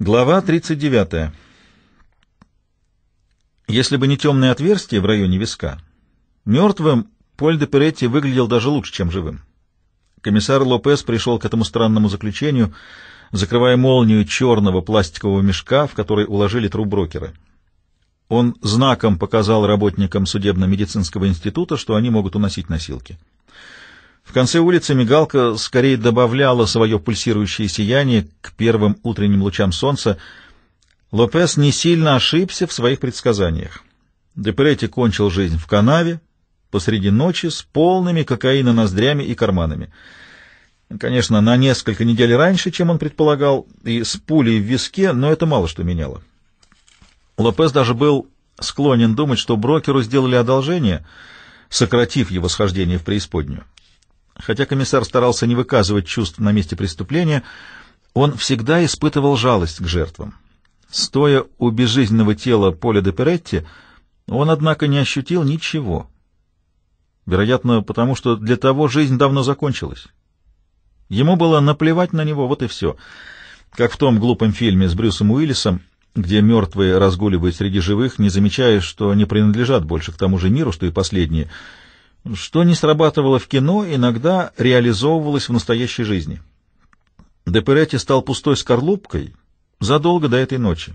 Глава 39. Если бы не темное отверстие в районе виска, мертвым Поль де Перетти выглядел даже лучше, чем живым. Комиссар Лопес пришел к этому странному заключению, закрывая молнию черного пластикового мешка, в который уложили труп брокера. Он знаком показал работникам судебно-медицинского института, что они могут уносить носилки. В конце улицы мигалка скорее добавляла свое пульсирующее сияние к первым утренним лучам солнца. Лопес не сильно ошибся в своих предсказаниях. Депретти кончил жизнь в канаве посреди ночи с полными кокаина ноздрями и карманами. Конечно, на несколько недель раньше, чем он предполагал, и с пулей в виске, но это мало что меняло. Лопес даже был склонен думать, что брокеру сделали одолжение, сократив его схождение в преисподнюю. Хотя комиссар старался не выказывать чувств на месте преступления, он всегда испытывал жалость к жертвам. Стоя у безжизненного тела Поля де Перетти, он, однако, не ощутил ничего. Вероятно, потому что для того жизнь давно закончилась. Ему было наплевать на него, вот и все. Как в том глупом фильме с Брюсом Уиллисом, где мертвые разгуливают среди живых, не замечая, что не принадлежат больше к тому же миру, что и последние — что не срабатывало в кино, иногда реализовывалось в настоящей жизни. Деперетти стал пустой скорлупкой задолго до этой ночи.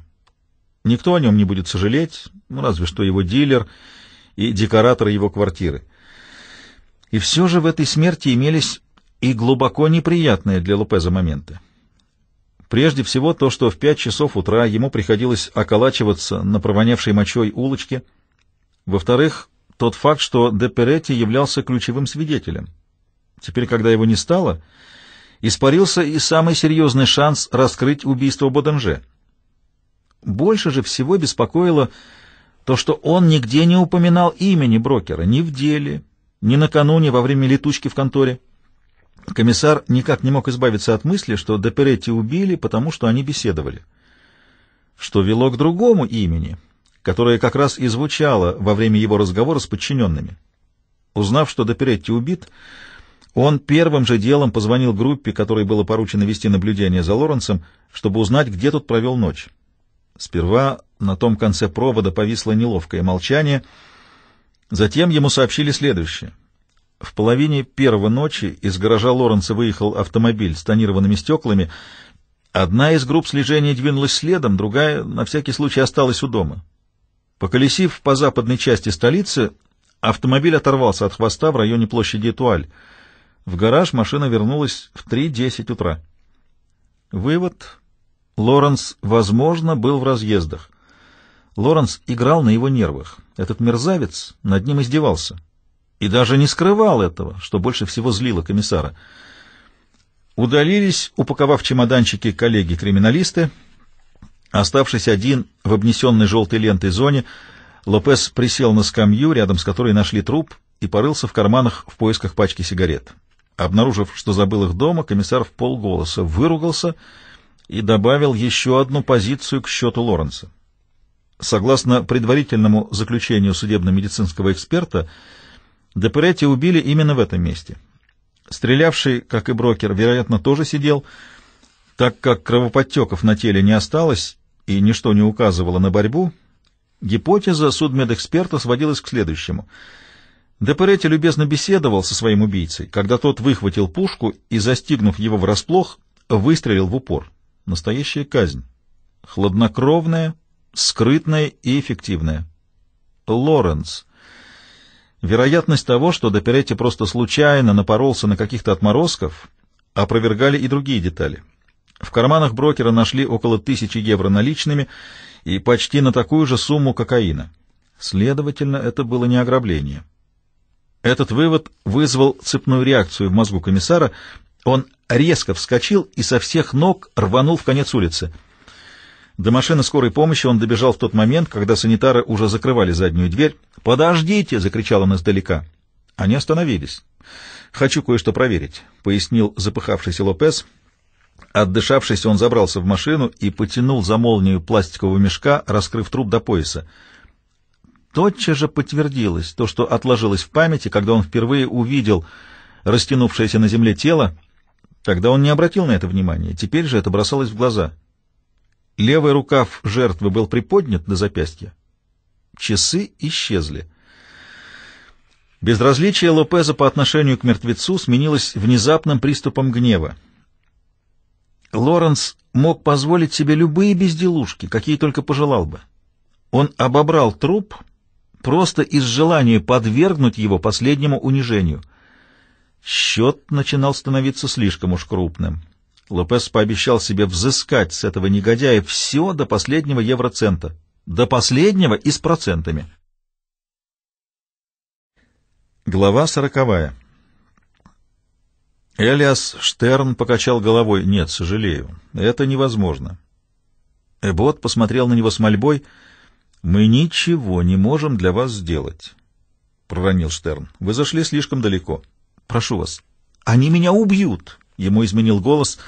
Никто о нем не будет сожалеть, ну, разве что его дилер и декораторы его квартиры. И все же в этой смерти имелись и глубоко неприятные для Лупеза моменты. Прежде всего то, что в пять часов утра ему приходилось околачиваться на провонявшей мочой улочке. Во-вторых, тот факт, что Деперетти являлся ключевым свидетелем. Теперь, когда его не стало, испарился и самый серьезный шанс раскрыть убийство Боденже. Больше же всего беспокоило то, что он нигде не упоминал имени брокера, ни в деле, ни накануне, во время летучки в конторе. Комиссар никак не мог избавиться от мысли, что Деперетти убили, потому что они беседовали. Что вело к другому имени, которая как раз и звучала во время его разговора с подчиненными. Узнав, что Доперетти убит, он первым же делом позвонил группе, которой было поручено вести наблюдение за Лоренсом, чтобы узнать, где тот провел ночь. Сперва на том конце провода повисло неловкое молчание, затем ему сообщили следующее. В половине первого ночи из гаража Лоренса выехал автомобиль с тонированными стеклами. Одна из групп слежения двинулась следом, другая на всякий случай осталась у дома. Поколесив по западной части столицы, автомобиль оторвался от хвоста в районе площади Этуаль. В гараж машина вернулась в 3.10 утра. Вывод. Лоренс, возможно, был в разъездах. Лоренс играл на его нервах. Этот мерзавец над ним издевался. И даже не скрывал этого, что больше всего злило комиссара. Удалились, упаковав чемоданчики коллеги-криминалисты, Оставшись один в обнесенной желтой лентой зоне, Лопес присел на скамью, рядом с которой нашли труп, и порылся в карманах в поисках пачки сигарет. Обнаружив, что забыл их дома, комиссар в полголоса выругался и добавил еще одну позицию к счету Лоренса. Согласно предварительному заключению судебно-медицинского эксперта, Деперетти убили именно в этом месте. Стрелявший, как и брокер, вероятно, тоже сидел, так как кровоподтеков на теле не осталось, и ничто не указывало на борьбу, гипотеза судмедэксперта сводилась к следующему. Деперетти любезно беседовал со своим убийцей, когда тот выхватил пушку и, застигнув его врасплох, выстрелил в упор. Настоящая казнь. Хладнокровная, скрытная и эффективная. Лоренс. Вероятность того, что Деперетти просто случайно напоролся на каких-то отморозков, опровергали и другие детали. В карманах брокера нашли около тысячи евро наличными и почти на такую же сумму кокаина. Следовательно, это было не ограбление. Этот вывод вызвал цепную реакцию в мозгу комиссара. Он резко вскочил и со всех ног рванул в конец улицы. До машины скорой помощи он добежал в тот момент, когда санитары уже закрывали заднюю дверь. «Подождите!» — закричал он издалека. Они остановились. «Хочу кое-что проверить», — пояснил запыхавшийся Лопес. «Лопес». Отдышавшись, он забрался в машину и потянул за молнию пластикового мешка, раскрыв труп до пояса. Тотчас же подтвердилось то, что отложилось в памяти, когда он впервые увидел растянувшееся на земле тело. Тогда он не обратил на это внимания, теперь же это бросалось в глаза. Левый рукав жертвы был приподнят до запястья. Часы исчезли. Безразличие Лопеза по отношению к мертвецу сменилось внезапным приступом гнева. Лоренс мог позволить себе любые безделушки, какие только пожелал бы. Он обобрал труп просто из желания подвергнуть его последнему унижению. Счет начинал становиться слишком уж крупным. Лопес пообещал себе взыскать с этого негодяя все до последнего евроцента, до последнего и с процентами. Глава сороковая. Элиас Штерн покачал головой. «Нет, сожалею. Это невозможно». Эбот посмотрел на него с мольбой. «Мы ничего не можем для вас сделать», — проронил Штерн. «Вы зашли слишком далеко. Прошу вас». «Они меня убьют!» — ему изменил голос.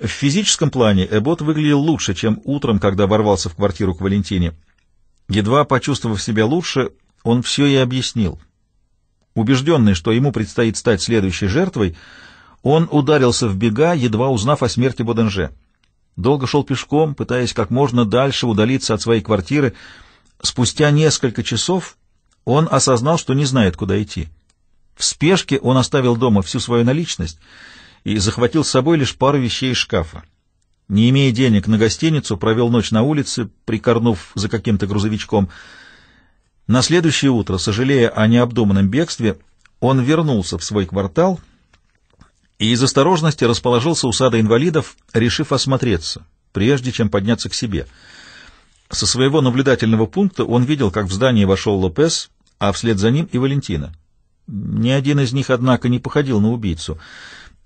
В физическом плане Эбот выглядел лучше, чем утром, когда ворвался в квартиру к Валентине. Едва почувствовав себя лучше, он все и объяснил. Убежденный, что ему предстоит стать следующей жертвой, он ударился в бега, едва узнав о смерти Боденже. Долго шел пешком, пытаясь как можно дальше удалиться от своей квартиры. Спустя несколько часов он осознал, что не знает, куда идти. В спешке он оставил дома всю свою наличность и захватил с собой лишь пару вещей из шкафа. Не имея денег на гостиницу, провел ночь на улице, прикорнув за каким-то грузовичком — на следующее утро, сожалея о необдуманном бегстве, он вернулся в свой квартал и из осторожности расположился у сада инвалидов, решив осмотреться, прежде чем подняться к себе. Со своего наблюдательного пункта он видел, как в здание вошел Лопес, а вслед за ним и Валентина. Ни один из них, однако, не походил на убийцу.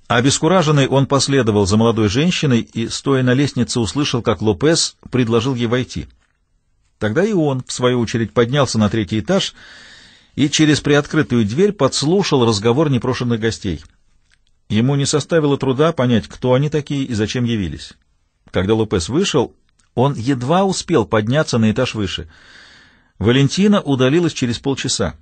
Обескураженный он последовал за молодой женщиной и, стоя на лестнице, услышал, как Лопес предложил ей войти — Тогда и он, в свою очередь, поднялся на третий этаж и через приоткрытую дверь подслушал разговор непрошенных гостей. Ему не составило труда понять, кто они такие и зачем явились. Когда Лопес вышел, он едва успел подняться на этаж выше. Валентина удалилась через полчаса.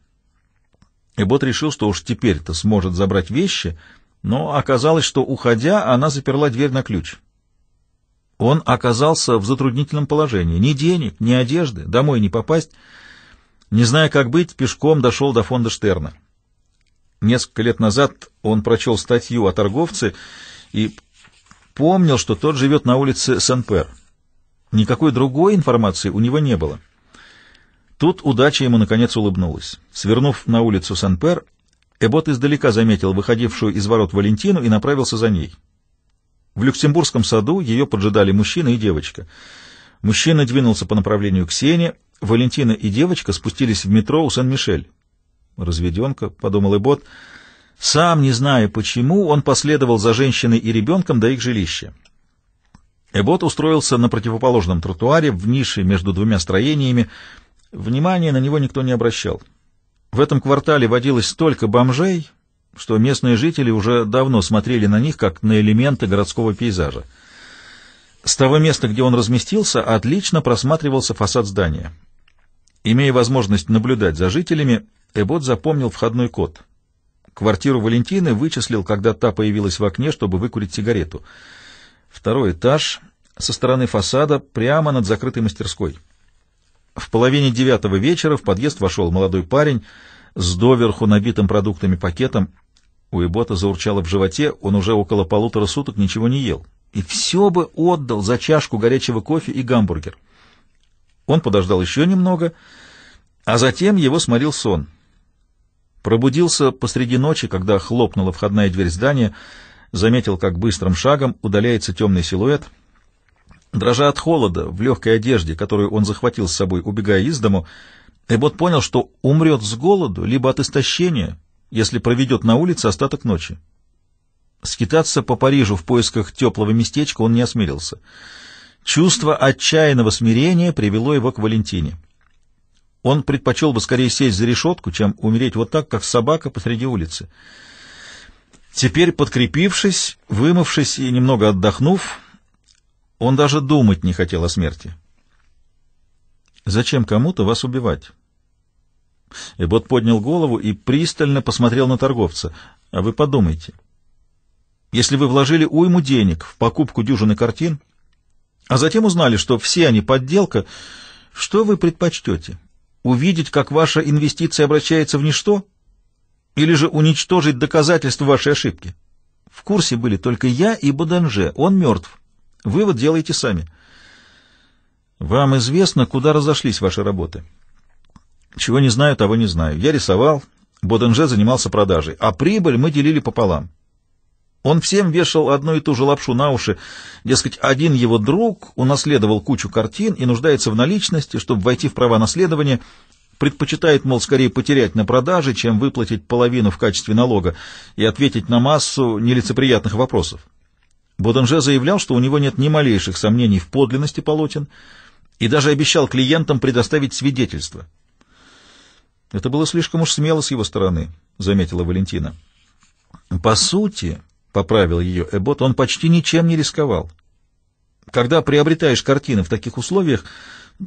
Эбот решил, что уж теперь-то сможет забрать вещи, но оказалось, что, уходя, она заперла дверь на ключ. Он оказался в затруднительном положении. Ни денег, ни одежды, домой не попасть. Не зная, как быть, пешком дошел до фонда Штерна. Несколько лет назад он прочел статью о торговце и помнил, что тот живет на улице Сен-Пер. Никакой другой информации у него не было. Тут удача ему наконец улыбнулась. Свернув на улицу Сен-Пер, Эбот издалека заметил выходившую из ворот Валентину и направился за ней. В Люксембургском саду ее поджидали мужчина и девочка. Мужчина двинулся по направлению к Сене, Валентина и девочка спустились в метро у Сен-Мишель. «Разведенка», — подумал Эбот. Сам, не зная почему, он последовал за женщиной и ребенком до их жилища. Эбот устроился на противоположном тротуаре в нише между двумя строениями. Внимания на него никто не обращал. В этом квартале водилось столько бомжей, что местные жители уже давно смотрели на них как на элементы городского пейзажа. С того места, где он разместился, отлично просматривался фасад здания. Имея возможность наблюдать за жителями, Эбот запомнил входной код. Квартиру Валентины вычислил, когда та появилась в окне, чтобы выкурить сигарету. Второй этаж со стороны фасада прямо над закрытой мастерской. В половине девятого вечера в подъезд вошел молодой парень с доверху набитым продуктами пакетом. У Эбота заурчало в животе, он уже около полутора суток ничего не ел. И все бы отдал за чашку горячего кофе и гамбургер. Он подождал еще немного, а затем его сморил сон. Пробудился посреди ночи, когда хлопнула входная дверь здания, заметил, как быстрым шагом удаляется темный силуэт. Дрожа от холода, в легкой одежде, которую он захватил с собой, убегая из дому, Эбот понял, что умрет с голоду, либо от истощения — если проведет на улице остаток ночи. Скитаться по Парижу в поисках теплого местечка он не осмелился. Чувство отчаянного смирения привело его к Валентине. Он предпочел бы скорее сесть за решетку, чем умереть вот так, как собака посреди улицы. Теперь, подкрепившись, вымывшись и немного отдохнув, он даже думать не хотел о смерти. «Зачем кому-то вас убивать?» Эбот поднял голову и пристально посмотрел на торговца. — А Вы подумайте. Если вы вложили уйму денег в покупку дюжины картин, а затем узнали, что все они подделка, что вы предпочтете? Увидеть, как ваша инвестиция обращается в ничто? Или же уничтожить доказательства вашей ошибки? В курсе были только я и Боданже. Он мертв. Вывод делайте сами. Вам известно, куда разошлись ваши работы. — чего не знаю, того не знаю. Я рисовал, Боденже занимался продажей, а прибыль мы делили пополам. Он всем вешал одну и ту же лапшу на уши, дескать, один его друг унаследовал кучу картин и нуждается в наличности, чтобы войти в права наследования, предпочитает, мол, скорее потерять на продаже, чем выплатить половину в качестве налога и ответить на массу нелицеприятных вопросов. Боденже заявлял, что у него нет ни малейших сомнений в подлинности полотен и даже обещал клиентам предоставить свидетельство. Это было слишком уж смело с его стороны, — заметила Валентина. По сути, — поправил ее Эбот, — он почти ничем не рисковал. Когда приобретаешь картины в таких условиях,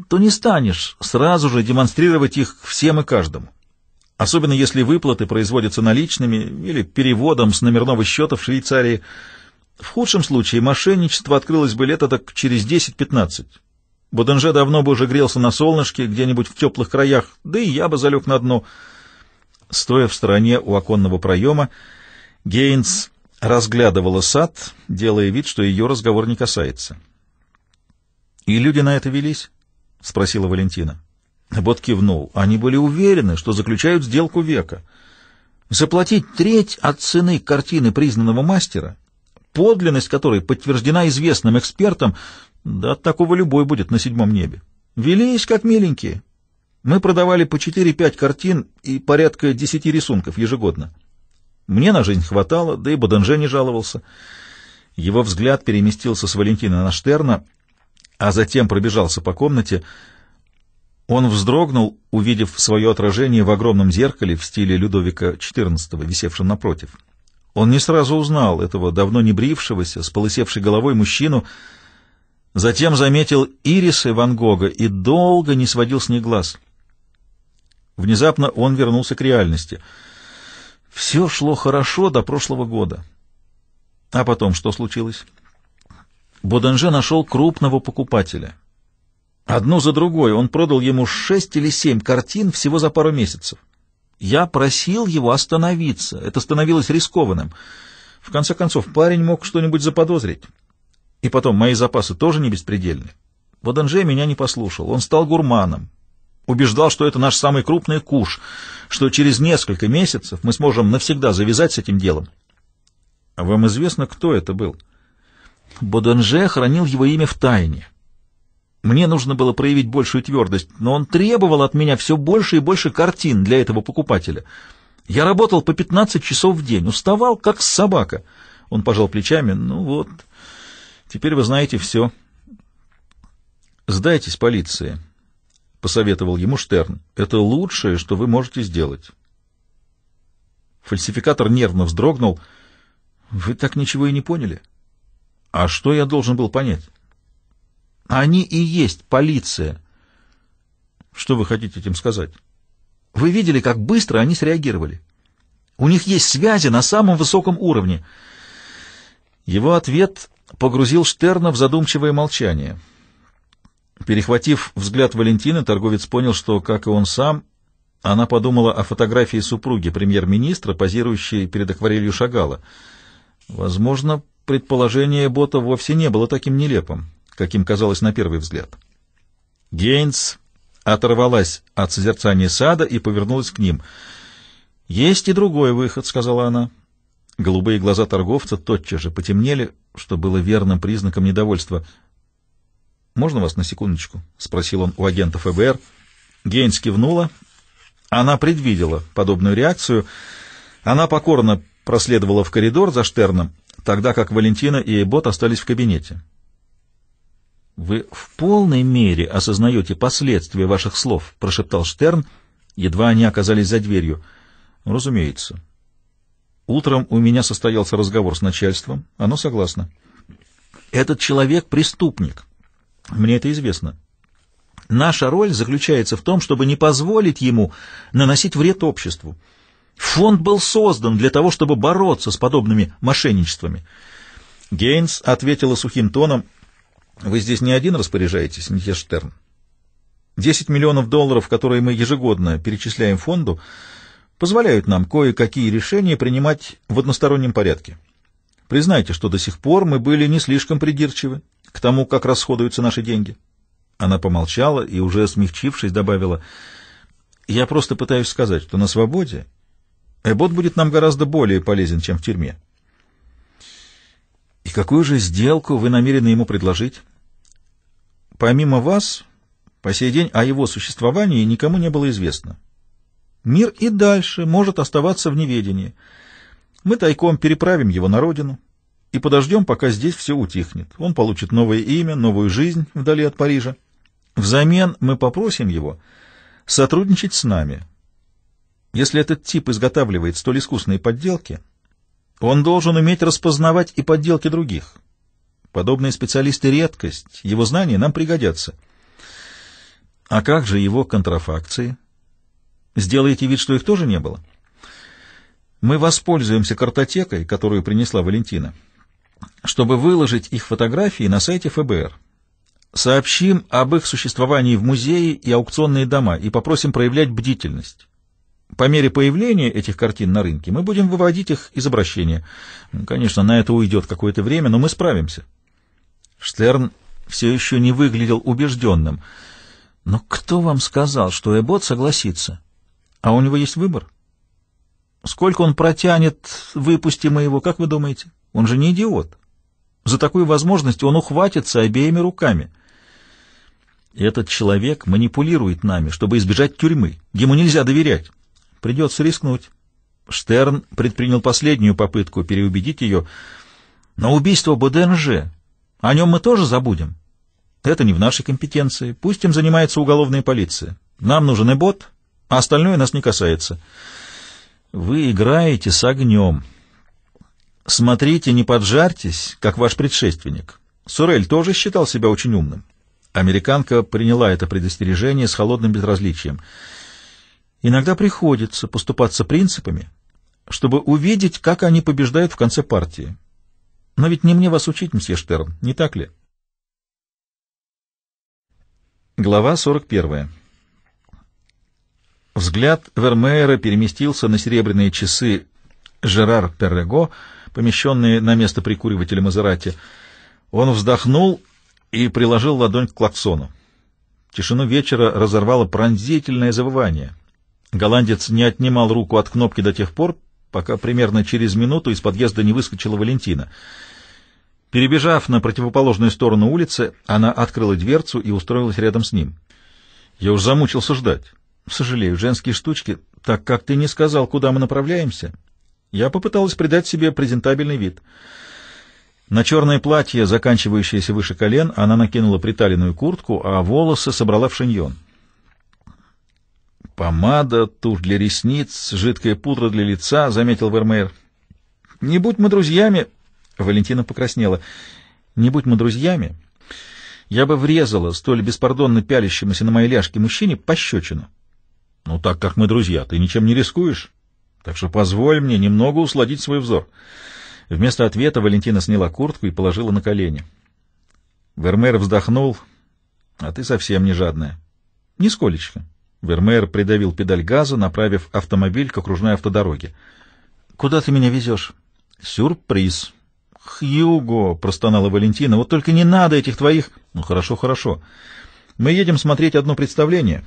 то не станешь сразу же демонстрировать их всем и каждому. Особенно если выплаты производятся наличными или переводом с номерного счета в Швейцарии. В худшем случае мошенничество открылось бы лет так через 10-15. Боденже давно бы уже грелся на солнышке, где-нибудь в теплых краях, да и я бы залег на дно. Стоя в стороне у оконного проема, Гейнс разглядывала сад, делая вид, что ее разговор не касается. «И люди на это велись?» — спросила Валентина. Бот кивнул. Они были уверены, что заключают сделку века. Заплатить треть от цены картины признанного мастера, подлинность которой подтверждена известным экспертом, да от такого любой будет на седьмом небе. Велись, как миленькие. Мы продавали по 4-5 картин и порядка 10 рисунков ежегодно. Мне на жизнь хватало, да и Боденже не жаловался. Его взгляд переместился с Валентина на Штерна, а затем пробежался по комнате. Он вздрогнул, увидев свое отражение в огромном зеркале в стиле Людовика XIV, висевшем напротив. Он не сразу узнал этого давно не брившегося, с полысевшей головой мужчину, Затем заметил ирисы Ван Гога и долго не сводил с них глаз. Внезапно он вернулся к реальности. Все шло хорошо до прошлого года. А потом что случилось? Боденже нашел крупного покупателя. Одну за другой он продал ему шесть или семь картин всего за пару месяцев. Я просил его остановиться. Это становилось рискованным. В конце концов, парень мог что-нибудь заподозрить. И потом, мои запасы тоже не беспредельны. Боданже меня не послушал. Он стал гурманом. Убеждал, что это наш самый крупный куш, что через несколько месяцев мы сможем навсегда завязать с этим делом. А вам известно, кто это был? Боданже хранил его имя в тайне. Мне нужно было проявить большую твердость, но он требовал от меня все больше и больше картин для этого покупателя. Я работал по 15 часов в день, уставал, как собака. Он пожал плечами. Ну вот, Теперь вы знаете все. Сдайтесь полиции, — посоветовал ему Штерн. Это лучшее, что вы можете сделать. Фальсификатор нервно вздрогнул. Вы так ничего и не поняли. А что я должен был понять? Они и есть полиция. Что вы хотите этим сказать? Вы видели, как быстро они среагировали. У них есть связи на самом высоком уровне. Его ответ погрузил Штерна в задумчивое молчание. Перехватив взгляд Валентины, торговец понял, что, как и он сам, она подумала о фотографии супруги премьер-министра, позирующей перед акварелью Шагала. Возможно, предположение Бота вовсе не было таким нелепым, каким казалось на первый взгляд. Гейнс оторвалась от созерцания сада и повернулась к ним. «Есть и другой выход», — сказала она. Голубые глаза торговца тотчас же потемнели что было верным признаком недовольства. «Можно вас на секундочку?» — спросил он у агента ФБР. Гейнс кивнула. Она предвидела подобную реакцию. Она покорно проследовала в коридор за Штерном, тогда как Валентина и Эйбот остались в кабинете. «Вы в полной мере осознаете последствия ваших слов», — прошептал Штерн, едва они оказались за дверью. «Ну, «Разумеется», Утром у меня состоялся разговор с начальством. Оно согласно. Этот человек — преступник. Мне это известно. Наша роль заключается в том, чтобы не позволить ему наносить вред обществу. Фонд был создан для того, чтобы бороться с подобными мошенничествами. Гейнс ответила сухим тоном, «Вы здесь не один распоряжаетесь, месье Штерн. Десять миллионов долларов, которые мы ежегодно перечисляем фонду, — позволяют нам кое-какие решения принимать в одностороннем порядке. Признайте, что до сих пор мы были не слишком придирчивы к тому, как расходуются наши деньги. Она помолчала и, уже смягчившись, добавила, «Я просто пытаюсь сказать, что на свободе Эбот будет нам гораздо более полезен, чем в тюрьме». «И какую же сделку вы намерены ему предложить?» «Помимо вас, по сей день о его существовании никому не было известно мир и дальше может оставаться в неведении. Мы тайком переправим его на родину и подождем, пока здесь все утихнет. Он получит новое имя, новую жизнь вдали от Парижа. Взамен мы попросим его сотрудничать с нами. Если этот тип изготавливает столь искусные подделки, он должен уметь распознавать и подделки других. Подобные специалисты — редкость, его знания нам пригодятся. А как же его контрафакции? — Сделайте вид, что их тоже не было? Мы воспользуемся картотекой, которую принесла Валентина, чтобы выложить их фотографии на сайте ФБР. Сообщим об их существовании в музее и аукционные дома и попросим проявлять бдительность. По мере появления этих картин на рынке мы будем выводить их из обращения. Ну, конечно, на это уйдет какое-то время, но мы справимся. Штерн все еще не выглядел убежденным. «Но кто вам сказал, что Эбот согласится?» А у него есть выбор. Сколько он протянет, выпусти мы его, как вы думаете? Он же не идиот. За такую возможность он ухватится обеими руками. Этот человек манипулирует нами, чтобы избежать тюрьмы. Ему нельзя доверять. Придется рискнуть. Штерн предпринял последнюю попытку переубедить ее. Но убийство БДНЖ, о нем мы тоже забудем. Это не в нашей компетенции. Пусть им занимается уголовная полиция. Нам нужен и бот, а остальное нас не касается. Вы играете с огнем. Смотрите, не поджарьтесь, как ваш предшественник. Сурель тоже считал себя очень умным. Американка приняла это предостережение с холодным безразличием. Иногда приходится поступаться принципами, чтобы увидеть, как они побеждают в конце партии. Но ведь не мне вас учить, мсье Штерн, не так ли? Глава сорок первая. Взгляд Вермеера переместился на серебряные часы Жерар Перрего, помещенные на место прикуривателя Мазерати. Он вздохнул и приложил ладонь к клаксону. Тишину вечера разорвало пронзительное завывание. Голландец не отнимал руку от кнопки до тех пор, пока примерно через минуту из подъезда не выскочила Валентина. Перебежав на противоположную сторону улицы, она открыла дверцу и устроилась рядом с ним. «Я уж замучился ждать». Сожалею, женские штучки, так как ты не сказал, куда мы направляемся. Я попыталась придать себе презентабельный вид. На черное платье, заканчивающееся выше колен, она накинула приталенную куртку, а волосы собрала в шиньон. «Помада, тушь для ресниц, жидкая пудра для лица», — заметил Вермеер. «Не будь мы друзьями...» — Валентина покраснела. «Не будь мы друзьями...» я бы врезала столь беспардонно пялящемуся на моей ляжке мужчине пощечину. Ну, так как мы друзья, ты ничем не рискуешь, так что позволь мне немного усладить свой взор. Вместо ответа Валентина сняла куртку и положила на колени. Вермер вздохнул. А ты совсем не жадная. Нисколечко. Вермеер придавил педаль газа, направив автомобиль к окружной автодороге. Куда ты меня везешь? Сюрприз. Хьюго, простонала Валентина, вот только не надо этих твоих... Ну, хорошо, хорошо. Мы едем смотреть одно представление.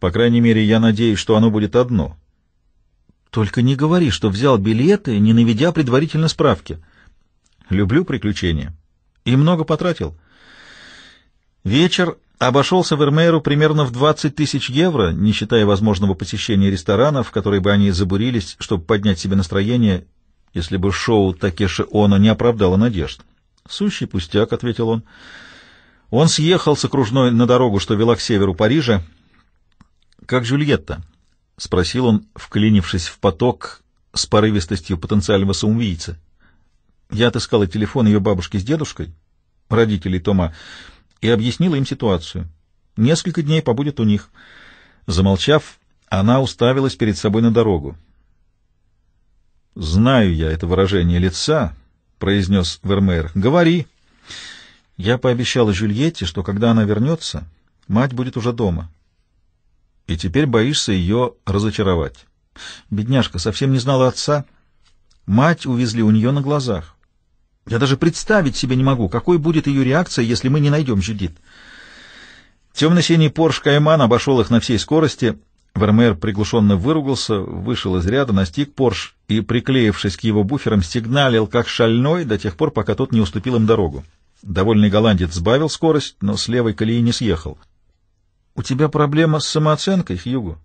По крайней мере, я надеюсь, что оно будет одно. Только не говори, что взял билеты, не наведя предварительно справки. Люблю приключения. И много потратил. Вечер обошелся Вермейру примерно в 20 тысяч евро, не считая возможного посещения ресторанов, в которые бы они забурились, чтобы поднять себе настроение, если бы шоу Такеши Оно не оправдало надежд. «Сущий пустяк», — ответил он. Он съехал с окружной на дорогу, что вела к северу Парижа, — «Как Жюльетта?» — спросил он, вклинившись в поток с порывистостью потенциального самоубийца. Я отыскала телефон ее бабушки с дедушкой, родителей Тома, и объяснила им ситуацию. Несколько дней побудет у них. Замолчав, она уставилась перед собой на дорогу. «Знаю я это выражение лица», — произнес Вермеер. «Говори». Я пообещала Жюльетте, что когда она вернется, мать будет уже дома и теперь боишься ее разочаровать. Бедняжка совсем не знала отца. Мать увезли у нее на глазах. Я даже представить себе не могу, какой будет ее реакция, если мы не найдем Жюдит. Темно-синий Порш Кайман обошел их на всей скорости. Вермеер приглушенно выругался, вышел из ряда, настиг Порш и, приклеившись к его буферам, сигналил как шальной до тех пор, пока тот не уступил им дорогу. Довольный голландец сбавил скорость, но с левой колеи не съехал. У тебя проблема с самооценкой, Хьюго.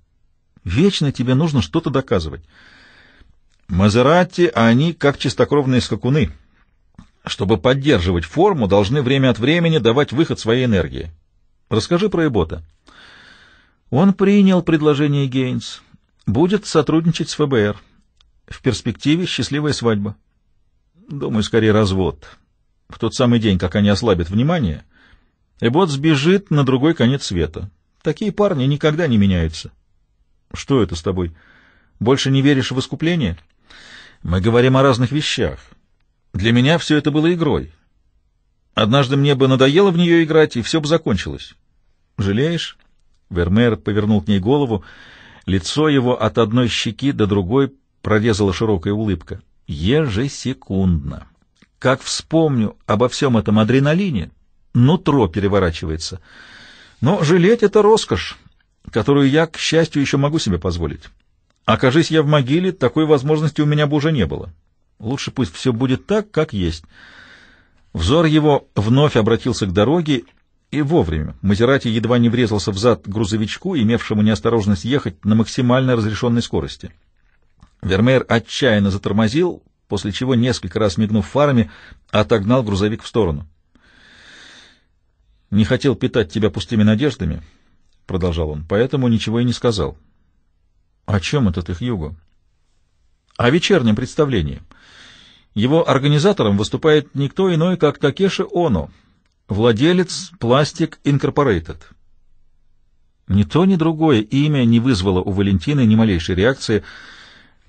Вечно тебе нужно что-то доказывать. Мазерати, а они как чистокровные скакуны. Чтобы поддерживать форму, должны время от времени давать выход своей энергии. Расскажи про Эбота. Он принял предложение Гейнс. Будет сотрудничать с ФБР. В перспективе счастливая свадьба. Думаю, скорее развод. В тот самый день, как они ослабят внимание, Эбот сбежит на другой конец света. Такие парни никогда не меняются. Что это с тобой? Больше не веришь в искупление? Мы говорим о разных вещах. Для меня все это было игрой. Однажды мне бы надоело в нее играть, и все бы закончилось. Жалеешь? Вермеер повернул к ней голову. Лицо его от одной щеки до другой прорезала широкая улыбка. Ежесекундно. Как вспомню обо всем этом адреналине, нутро переворачивается — но жалеть — это роскошь, которую я, к счастью, еще могу себе позволить. Окажись я в могиле, такой возможности у меня бы уже не было. Лучше пусть все будет так, как есть. Взор его вновь обратился к дороге, и вовремя. Мазерати едва не врезался в зад грузовичку, имевшему неосторожность ехать на максимально разрешенной скорости. Вермеер отчаянно затормозил, после чего, несколько раз мигнув фарами, отогнал грузовик в сторону не хотел питать тебя пустыми надеждами, — продолжал он, — поэтому ничего и не сказал. — О чем этот их юго? — О вечернем представлении. Его организатором выступает никто иной, как Такеши Оно, владелец Plastic Incorporated. Ни то, ни другое имя не вызвало у Валентины ни малейшей реакции.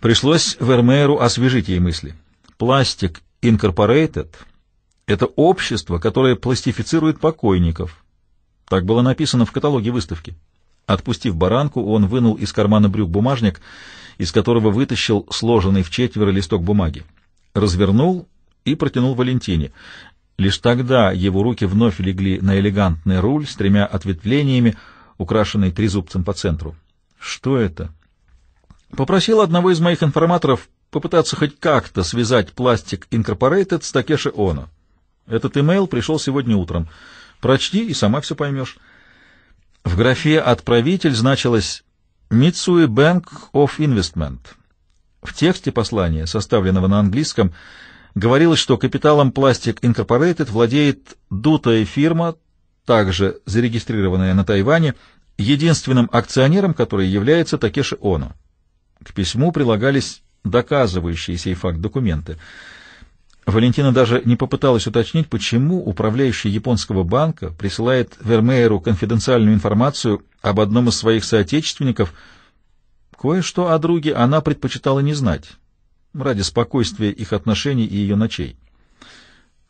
Пришлось Вермееру освежить ей мысли. «Пластик Инкорпорейтед» Это общество, которое пластифицирует покойников. Так было написано в каталоге выставки. Отпустив баранку, он вынул из кармана брюк бумажник, из которого вытащил сложенный в четверо листок бумаги. Развернул и протянул Валентине. Лишь тогда его руки вновь легли на элегантный руль с тремя ответвлениями, украшенный трезубцем по центру. Что это? Попросил одного из моих информаторов попытаться хоть как-то связать пластик инкорпорейтед с Такеши Оно. Этот имейл пришел сегодня утром. Прочти и сама все поймешь. В графе «Отправитель» значилось «Mitsui Bank of Investment». В тексте послания, составленного на английском, говорилось, что капиталом Plastic Incorporated владеет дутая фирма, также зарегистрированная на Тайване, единственным акционером которой является Такеши Оно. К письму прилагались доказывающие сей факт документы — Валентина даже не попыталась уточнить, почему управляющий японского банка присылает Вермееру конфиденциальную информацию об одном из своих соотечественников. Кое-что о друге она предпочитала не знать, ради спокойствия их отношений и ее ночей.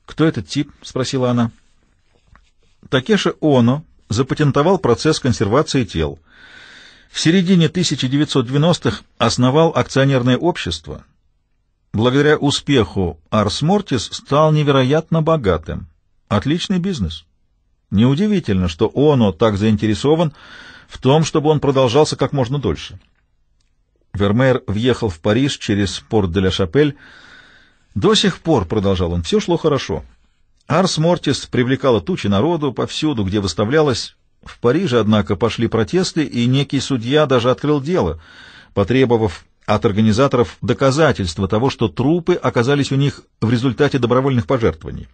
«Кто этот тип?» — спросила она. Такеши Оно запатентовал процесс консервации тел. В середине 1990-х основал акционерное общество — Благодаря успеху Арс Мортис стал невероятно богатым. Отличный бизнес. Неудивительно, что Оно так заинтересован в том, чтобы он продолжался как можно дольше. Вермеер въехал в Париж через порт де ла Шапель. До сих пор, — продолжал он, — все шло хорошо. Арс Мортис привлекала тучи народу повсюду, где выставлялась. В Париже, однако, пошли протесты, и некий судья даже открыл дело, потребовав от организаторов доказательства того, что трупы оказались у них в результате добровольных пожертвований.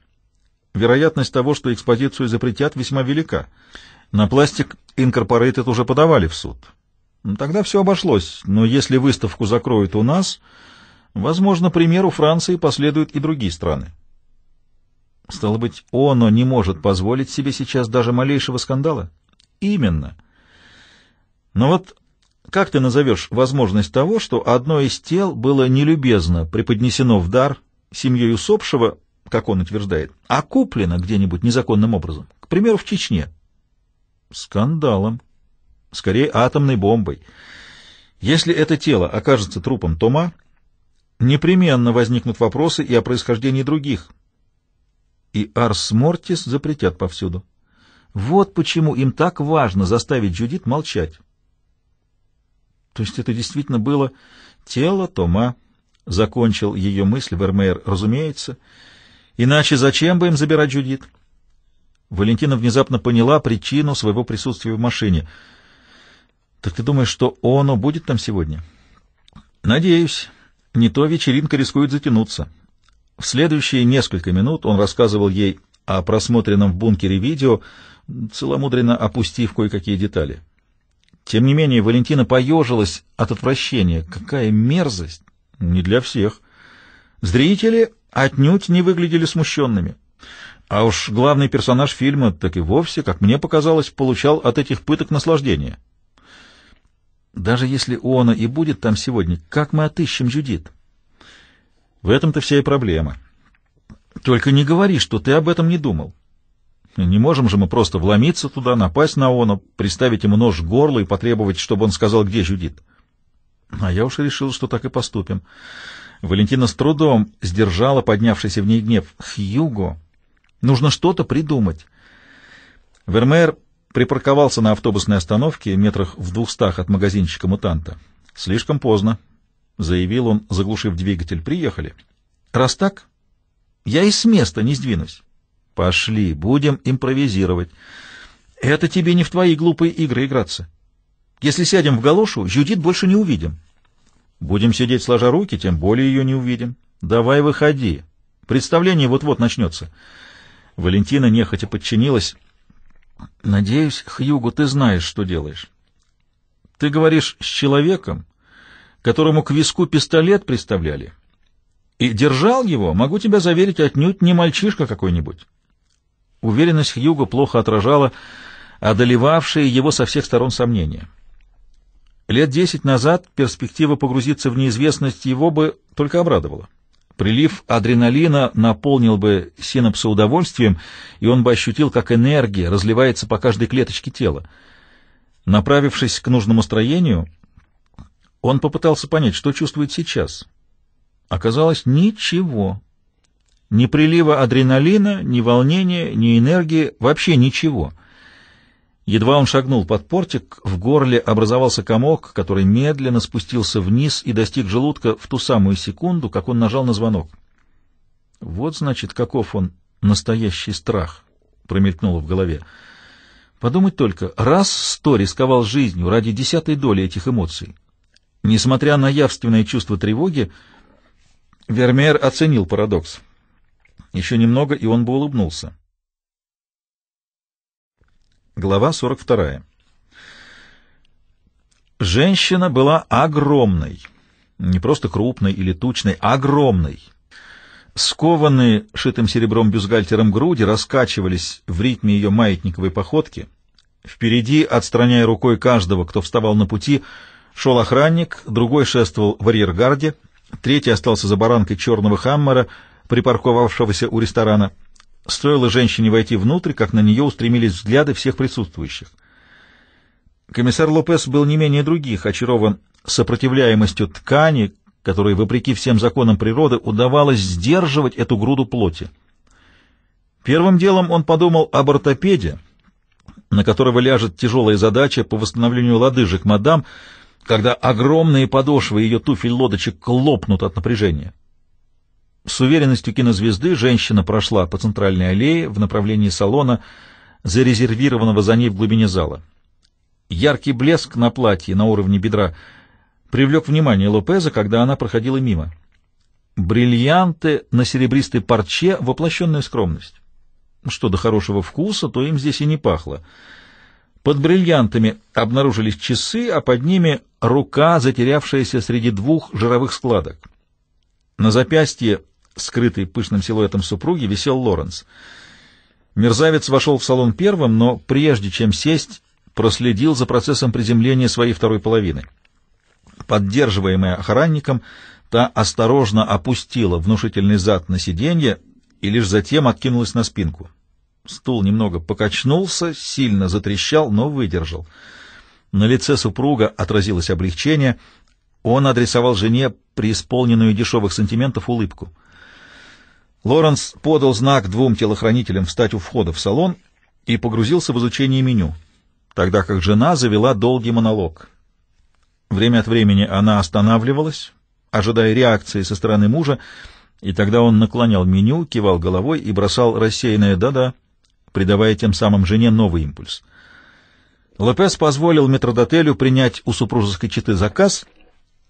Вероятность того, что экспозицию запретят, весьма велика. На пластик Incorporated уже подавали в суд. Тогда все обошлось, но если выставку закроют у нас, возможно, примеру Франции последуют и другие страны. Стало быть, оно не может позволить себе сейчас даже малейшего скандала? Именно. Но вот как ты назовешь возможность того, что одно из тел было нелюбезно преподнесено в дар семьей усопшего, как он утверждает, а куплено где-нибудь незаконным образом, к примеру, в Чечне? Скандалом. Скорее, атомной бомбой. Если это тело окажется трупом Тома, непременно возникнут вопросы и о происхождении других. И Арс Мортис запретят повсюду. Вот почему им так важно заставить Джудит молчать. То есть это действительно было тело Тома. Закончил ее мысль Вермеер, разумеется. Иначе зачем бы им забирать Джудит? Валентина внезапно поняла причину своего присутствия в машине. «Так ты думаешь, что оно будет там сегодня?» «Надеюсь. Не то вечеринка рискует затянуться». В следующие несколько минут он рассказывал ей о просмотренном в бункере видео, целомудренно опустив кое-какие детали. Тем не менее, Валентина поежилась от отвращения. Какая мерзость! Не для всех. Зрители отнюдь не выглядели смущенными. А уж главный персонаж фильма так и вовсе, как мне показалось, получал от этих пыток наслаждение. Даже если она и будет там сегодня, как мы отыщем Юдит? В этом-то вся и проблема. Только не говори, что ты об этом не думал. Не можем же мы просто вломиться туда, напасть на Оно, приставить ему нож в горло и потребовать, чтобы он сказал, где Жюдит. А я уж решил, что так и поступим. Валентина с трудом сдержала поднявшийся в ней гнев. «Хьюго, нужно что-то придумать». Вермеер припарковался на автобусной остановке метрах в двухстах от магазинчика «Мутанта». «Слишком поздно», — заявил он, заглушив двигатель. «Приехали». «Раз так, я и с места не сдвинусь». Пошли, будем импровизировать. Это тебе не в твои глупые игры играться. Если сядем в галошу, Юдит больше не увидим. Будем сидеть сложа руки, тем более ее не увидим. Давай выходи. Представление вот-вот начнется. Валентина нехотя подчинилась. Надеюсь, Хьюго, ты знаешь, что делаешь. Ты говоришь с человеком, которому к виску пистолет представляли И держал его, могу тебя заверить, отнюдь не мальчишка какой-нибудь. Уверенность Хьюго плохо отражала одолевавшие его со всех сторон сомнения. Лет десять назад перспектива погрузиться в неизвестность его бы только обрадовала. Прилив адреналина наполнил бы синапса удовольствием, и он бы ощутил, как энергия разливается по каждой клеточке тела. Направившись к нужному строению, он попытался понять, что чувствует сейчас. Оказалось, ничего. Ни прилива адреналина, ни волнения, ни энергии, вообще ничего. Едва он шагнул под портик, в горле образовался комок, который медленно спустился вниз и достиг желудка в ту самую секунду, как он нажал на звонок. «Вот, значит, каков он, настоящий страх», — промелькнуло в голове. Подумать только, раз сто рисковал жизнью ради десятой доли этих эмоций. Несмотря на явственное чувство тревоги, Вермеер оценил парадокс. Еще немного, и он бы улыбнулся. Глава 42. Женщина была огромной, не просто крупной или тучной, огромной. Скованные шитым серебром бюстгальтером груди раскачивались в ритме ее маятниковой походки. Впереди, отстраняя рукой каждого, кто вставал на пути, шел охранник, другой шествовал в арьергарде, третий остался за баранкой черного хаммера — припарковавшегося у ресторана. Стоило женщине войти внутрь, как на нее устремились взгляды всех присутствующих. Комиссар Лопес был не менее других очарован сопротивляемостью ткани, которой, вопреки всем законам природы, удавалось сдерживать эту груду плоти. Первым делом он подумал об ортопеде, на которого ляжет тяжелая задача по восстановлению лодыжек мадам, когда огромные подошвы ее туфель-лодочек лопнут от напряжения. С уверенностью кинозвезды женщина прошла по центральной аллее в направлении салона, зарезервированного за ней в глубине зала. Яркий блеск на платье на уровне бедра привлек внимание Лопеза, когда она проходила мимо. Бриллианты на серебристой парче — воплощенная скромность. Что до хорошего вкуса, то им здесь и не пахло. Под бриллиантами обнаружились часы, а под ними — рука, затерявшаяся среди двух жировых складок. На запястье скрытый пышным силуэтом супруги, висел Лоренс. Мерзавец вошел в салон первым, но прежде чем сесть, проследил за процессом приземления своей второй половины. Поддерживаемая охранником, та осторожно опустила внушительный зад на сиденье и лишь затем откинулась на спинку. Стул немного покачнулся, сильно затрещал, но выдержал. На лице супруга отразилось облегчение. Он адресовал жене преисполненную дешевых сантиментов улыбку — Лоренс подал знак двум телохранителям встать у входа в салон и погрузился в изучение меню, тогда как жена завела долгий монолог. Время от времени она останавливалась, ожидая реакции со стороны мужа, и тогда он наклонял меню, кивал головой и бросал рассеянное «да-да», придавая тем самым жене новый импульс. Лопес позволил метродотелю принять у супружеской четы заказ,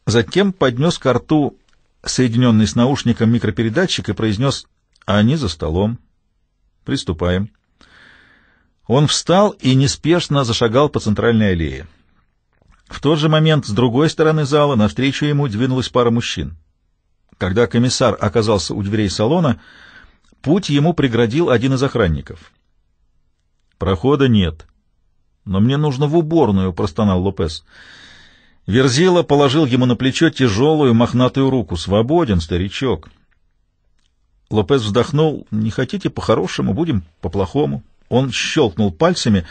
затем поднес карту. рту соединенный с наушником микропередатчик и произнес «Они за столом. Приступаем». Он встал и неспешно зашагал по центральной аллее. В тот же момент с другой стороны зала навстречу ему двинулась пара мужчин. Когда комиссар оказался у дверей салона, путь ему преградил один из охранников. «Прохода нет. Но мне нужно в уборную», — простонал Лопес. «Лопес». Верзила положил ему на плечо тяжелую мохнатую руку. «Свободен, старичок!» Лопес вздохнул. «Не хотите по-хорошему, будем по-плохому». Он щелкнул пальцами,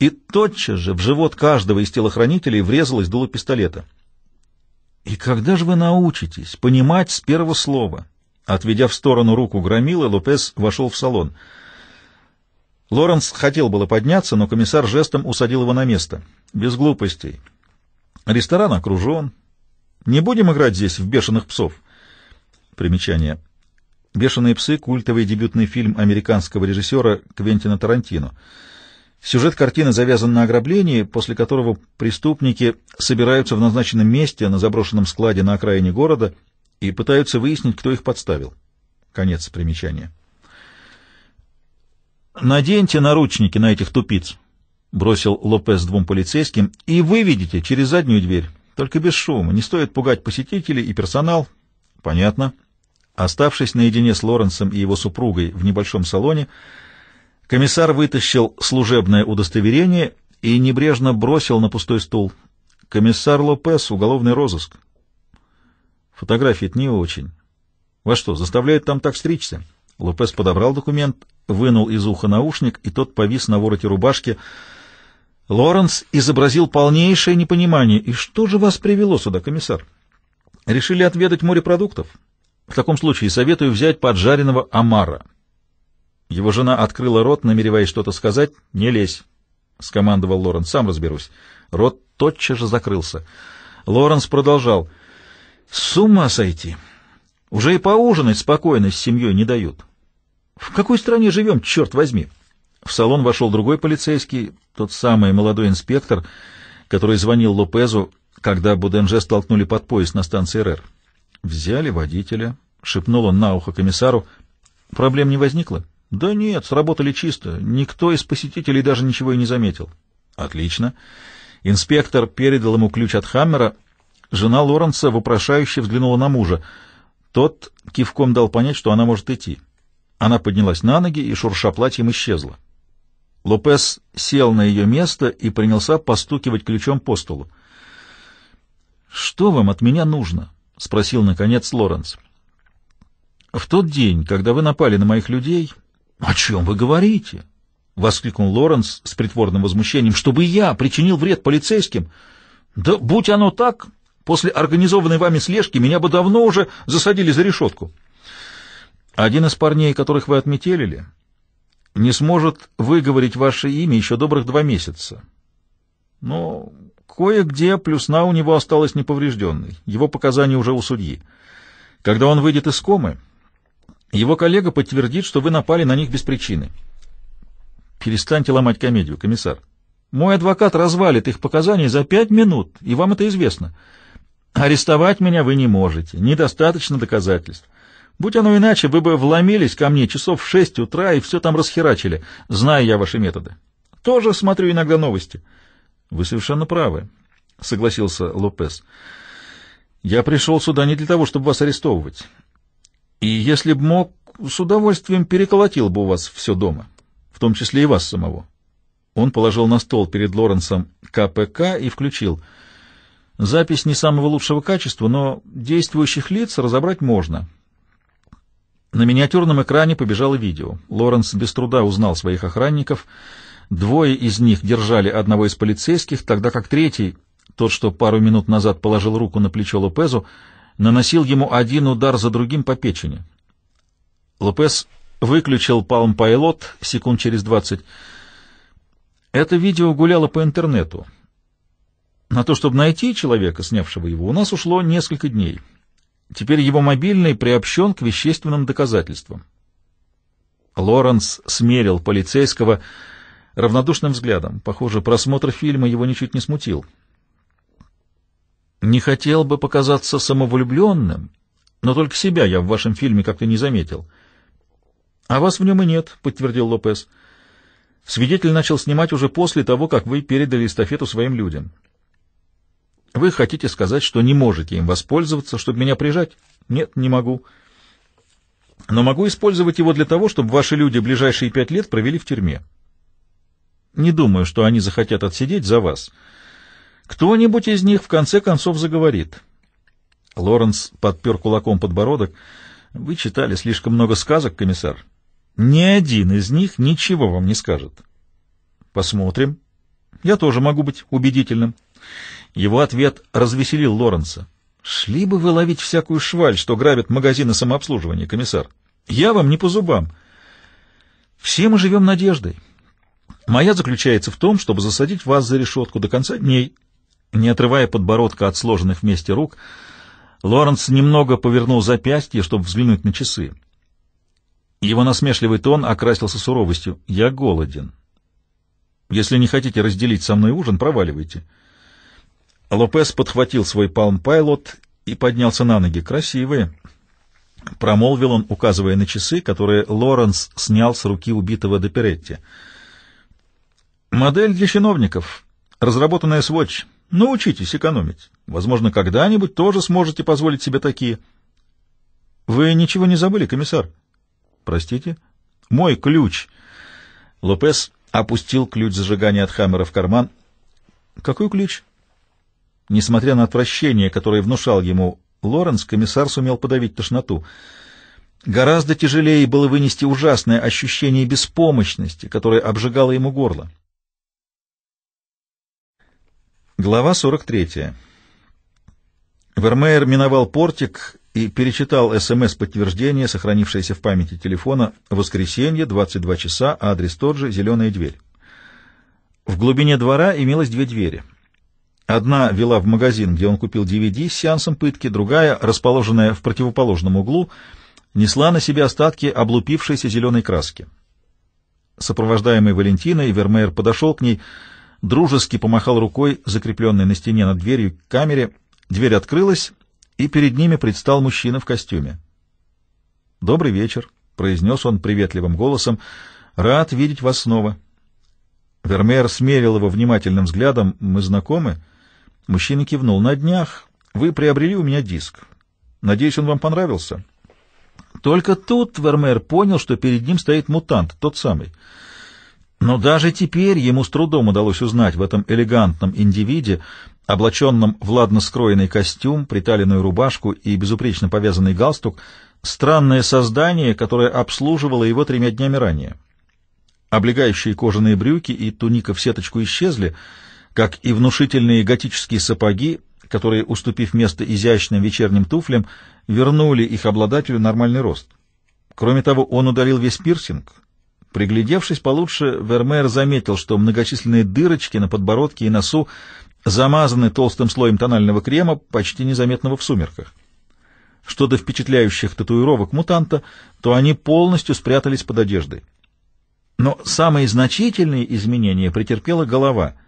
и тотчас же в живот каждого из телохранителей врезалось дуло пистолета. «И когда же вы научитесь понимать с первого слова?» Отведя в сторону руку громилы, Лопес вошел в салон. Лоренс хотел было подняться, но комиссар жестом усадил его на место. «Без глупостей». Ресторан окружен. Не будем играть здесь в бешеных псов. Примечание. «Бешеные псы» — культовый дебютный фильм американского режиссера Квентина Тарантино. Сюжет картины завязан на ограблении, после которого преступники собираются в назначенном месте на заброшенном складе на окраине города и пытаются выяснить, кто их подставил. Конец примечания. «Наденьте наручники на этих тупиц», — бросил Лопес двум полицейским, — и выведите через заднюю дверь. Только без шума. Не стоит пугать посетителей и персонал. — Понятно. Оставшись наедине с Лоренсом и его супругой в небольшом салоне, комиссар вытащил служебное удостоверение и небрежно бросил на пустой стул. — Комиссар Лопес, уголовный розыск. — фотографии не очень. — во что, заставляют там так стричься? Лопес подобрал документ, вынул из уха наушник, и тот повис на вороте рубашки — Лоренс изобразил полнейшее непонимание. «И что же вас привело сюда, комиссар? Решили отведать морепродуктов? В таком случае советую взять поджаренного омара». Его жена открыла рот, намереваясь что-то сказать. «Не лезь», — скомандовал Лоренс, — «сам разберусь». Рот тотчас же закрылся. Лоренс продолжал. «С ума сойти! Уже и поужинать спокойно с семьей не дают. В какой стране живем, черт возьми!» В салон вошел другой полицейский, тот самый молодой инспектор, который звонил Лопезу, когда Буденже столкнули под поезд на станции РР. «Взяли водителя», — шепнул он на ухо комиссару. «Проблем не возникло?» «Да нет, сработали чисто. Никто из посетителей даже ничего и не заметил». «Отлично». Инспектор передал ему ключ от Хаммера. Жена Лоренса вопрошающе взглянула на мужа. Тот кивком дал понять, что она может идти. Она поднялась на ноги и, шурша платьем, исчезла. Лопес сел на ее место и принялся постукивать ключом по столу. «Что вам от меня нужно?» — спросил, наконец, Лоренс. «В тот день, когда вы напали на моих людей...» «О чем вы говорите?» — воскликнул Лоренс с притворным возмущением. «Чтобы я причинил вред полицейским? Да будь оно так, после организованной вами слежки меня бы давно уже засадили за решетку». «Один из парней, которых вы отметелили...» не сможет выговорить ваше имя еще добрых два месяца. Но кое-где плюсна у него осталась неповрежденной, его показания уже у судьи. Когда он выйдет из комы, его коллега подтвердит, что вы напали на них без причины. Перестаньте ломать комедию, комиссар. Мой адвокат развалит их показания за пять минут, и вам это известно. Арестовать меня вы не можете, недостаточно доказательств. Будь оно иначе, вы бы вломились ко мне часов в шесть утра и все там расхерачили, зная я ваши методы. Тоже смотрю иногда новости. — Вы совершенно правы, — согласился Лопес. — Я пришел сюда не для того, чтобы вас арестовывать. И если б мог, с удовольствием переколотил бы у вас все дома, в том числе и вас самого. Он положил на стол перед Лоренсом КПК и включил. Запись не самого лучшего качества, но действующих лиц разобрать можно. — на миниатюрном экране побежало видео. Лоренс без труда узнал своих охранников. Двое из них держали одного из полицейских, тогда как третий, тот, что пару минут назад положил руку на плечо Лопезу, наносил ему один удар за другим по печени. Лопес выключил палм-пайлот секунд через двадцать. Это видео гуляло по интернету. На то, чтобы найти человека, снявшего его, у нас ушло несколько дней. Теперь его мобильный приобщен к вещественным доказательствам. Лоренс смерил полицейского равнодушным взглядом. Похоже, просмотр фильма его ничуть не смутил. «Не хотел бы показаться самовлюбленным, но только себя я в вашем фильме как-то не заметил». «А вас в нем и нет», — подтвердил Лопес. «Свидетель начал снимать уже после того, как вы передали эстафету своим людям. Вы хотите сказать, что не можете им воспользоваться, чтобы меня прижать? Нет, не могу. Но могу использовать его для того, чтобы ваши люди ближайшие пять лет провели в тюрьме. Не думаю, что они захотят отсидеть за вас. Кто-нибудь из них в конце концов заговорит. Лоренс подпер кулаком подбородок. Вы читали слишком много сказок, комиссар. Ни один из них ничего вам не скажет. Посмотрим. Я тоже могу быть убедительным. Его ответ развеселил Лоренса. «Шли бы вы ловить всякую шваль, что грабят магазины самообслуживания, комиссар. Я вам не по зубам. Все мы живем надеждой. Моя заключается в том, чтобы засадить вас за решетку до конца дней». Не отрывая подбородка от сложенных вместе рук, Лоренс немного повернул запястье, чтобы взглянуть на часы. Его насмешливый тон окрасился суровостью. «Я голоден. Если не хотите разделить со мной ужин, проваливайте». Лопес подхватил свой палм-пайлот и поднялся на ноги. «Красивые!» — промолвил он, указывая на часы, которые Лоренс снял с руки убитого Деперетти. «Модель для чиновников, разработанная Swatch. Научитесь ну, экономить. Возможно, когда-нибудь тоже сможете позволить себе такие». «Вы ничего не забыли, комиссар?» «Простите?» «Мой ключ». Лопес опустил ключ зажигания от Хаммера в карман. «Какой ключ?» Несмотря на отвращение, которое внушал ему Лоренс, комиссар сумел подавить тошноту. Гораздо тяжелее было вынести ужасное ощущение беспомощности, которое обжигало ему горло. Глава 43. Вермеер миновал портик и перечитал СМС-подтверждение, сохранившееся в памяти телефона, воскресенье, 22 часа, адрес тот же, зеленая дверь. В глубине двора имелось две двери — Одна вела в магазин, где он купил DVD с сеансом пытки, другая, расположенная в противоположном углу, несла на себе остатки облупившейся зеленой краски. Сопровождаемый Валентиной, Вермеер подошел к ней, дружески помахал рукой, закрепленной на стене над дверью к камере. Дверь открылась, и перед ними предстал мужчина в костюме. «Добрый вечер», — произнес он приветливым голосом, — «рад видеть вас снова». Вермеер смерил его внимательным взглядом. «Мы знакомы?» Мужчина кивнул. «На днях вы приобрели у меня диск. Надеюсь, он вам понравился?» Только тут Вермеер понял, что перед ним стоит мутант, тот самый. Но даже теперь ему с трудом удалось узнать в этом элегантном индивиде, облаченном в ладно скроенный костюм, приталенную рубашку и безупречно повязанный галстук, странное создание, которое обслуживало его тремя днями ранее. Облегающие кожаные брюки и туника в сеточку исчезли — как и внушительные готические сапоги, которые, уступив место изящным вечерним туфлям, вернули их обладателю нормальный рост. Кроме того, он удалил весь пирсинг. Приглядевшись получше, Вермеер заметил, что многочисленные дырочки на подбородке и носу замазаны толстым слоем тонального крема, почти незаметного в сумерках. Что до впечатляющих татуировок мутанта, то они полностью спрятались под одеждой. Но самые значительные изменения претерпела голова —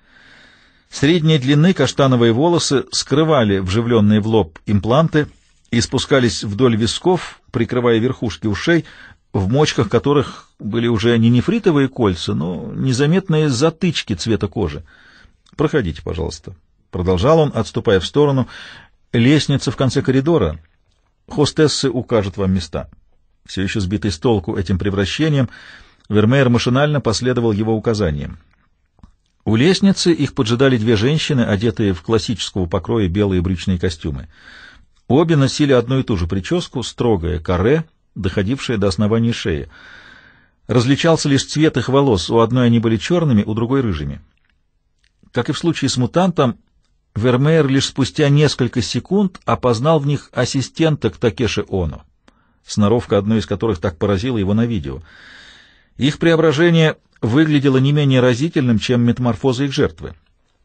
Средней длины каштановые волосы скрывали вживленные в лоб импланты и спускались вдоль висков, прикрывая верхушки ушей, в мочках которых были уже не нефритовые кольца, но незаметные затычки цвета кожи. «Проходите, пожалуйста», — продолжал он, отступая в сторону. «Лестница в конце коридора. Хостессы укажут вам места». Все еще сбитый с толку этим превращением, Вермеер машинально последовал его указаниям. У лестницы их поджидали две женщины, одетые в классического покроя белые брючные костюмы. Обе носили одну и ту же прическу, строгое каре, доходившее до основания шеи. Различался лишь цвет их волос, у одной они были черными, у другой — рыжими. Как и в случае с мутантом, Вермеер лишь спустя несколько секунд опознал в них ассистенток Такеши Оно, сноровка одной из которых так поразила его на видео — их преображение выглядело не менее разительным, чем метаморфоза их жертвы.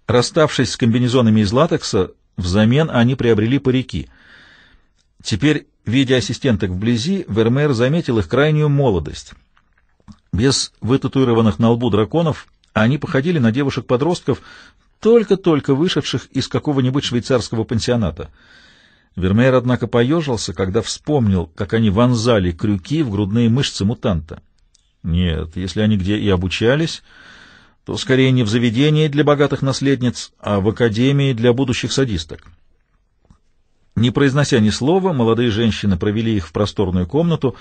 Расставшись с комбинезонами из латекса, взамен они приобрели парики. Теперь, видя ассистенток вблизи, Вермеер заметил их крайнюю молодость. Без вытатуированных на лбу драконов они походили на девушек-подростков, только-только вышедших из какого-нибудь швейцарского пансионата. Вермеер, однако, поежился, когда вспомнил, как они вонзали крюки в грудные мышцы мутанта. Нет, если они где и обучались, то скорее не в заведении для богатых наследниц, а в академии для будущих садисток. Не произнося ни слова, молодые женщины провели их в просторную комнату,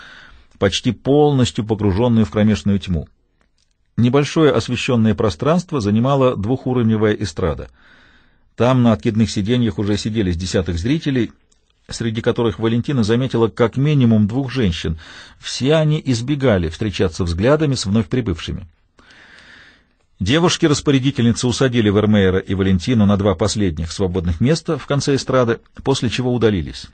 почти полностью погруженную в кромешную тьму. Небольшое освещенное пространство занимала двухуровневая эстрада. Там на откидных сиденьях уже сидели с десятых зрителей, среди которых Валентина заметила как минимум двух женщин. Все они избегали встречаться взглядами с вновь прибывшими. Девушки-распорядительницы усадили Вермеера и Валентину на два последних свободных места в конце эстрады, после чего удалились.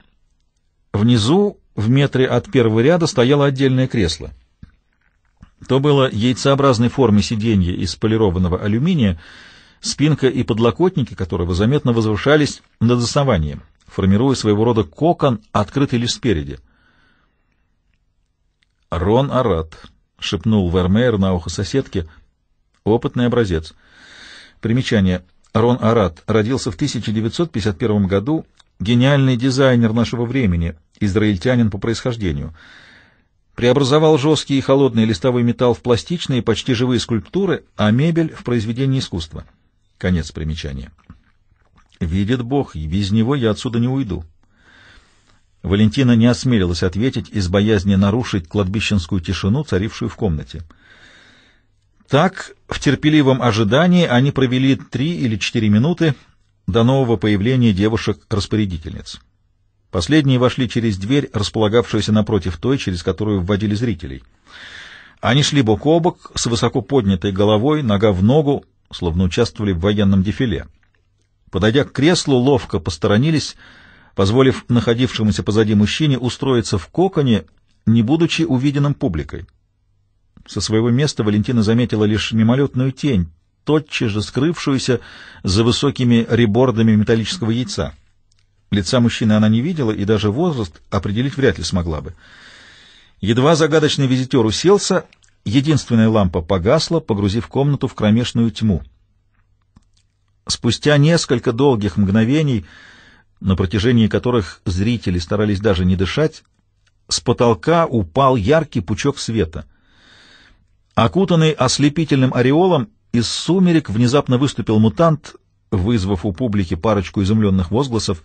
Внизу, в метре от первого ряда, стояло отдельное кресло. То было яйцеобразной формы сиденье из полированного алюминия, спинка и подлокотники которого заметно возвышались над основанием, формируя своего рода кокон, открытый лишь спереди. «Рон Арат», — шепнул Вермеер на ухо соседке, — «опытный образец». Примечание. Рон Арат родился в 1951 году, гениальный дизайнер нашего времени, израильтянин по происхождению. Преобразовал жесткий и холодный листовой металл в пластичные, почти живые скульптуры, а мебель — в произведение искусства. Конец примечания. Видит Бог, и без него я отсюда не уйду. Валентина не осмелилась ответить из боязни нарушить кладбищенскую тишину, царившую в комнате. Так, в терпеливом ожидании, они провели три или четыре минуты до нового появления девушек-распорядительниц. Последние вошли через дверь, располагавшуюся напротив той, через которую вводили зрителей. Они шли бок о бок, с высоко поднятой головой, нога в ногу, словно участвовали в военном дефиле. Подойдя к креслу, ловко посторонились, позволив находившемуся позади мужчине устроиться в коконе, не будучи увиденным публикой. Со своего места Валентина заметила лишь мимолетную тень, тотчас же скрывшуюся за высокими ребордами металлического яйца. Лица мужчины она не видела и даже возраст определить вряд ли смогла бы. Едва загадочный визитер уселся, единственная лампа погасла, погрузив комнату в кромешную тьму — Спустя несколько долгих мгновений, на протяжении которых зрители старались даже не дышать, с потолка упал яркий пучок света. Окутанный ослепительным ореолом, из сумерек внезапно выступил мутант, вызвав у публики парочку изумленных возгласов.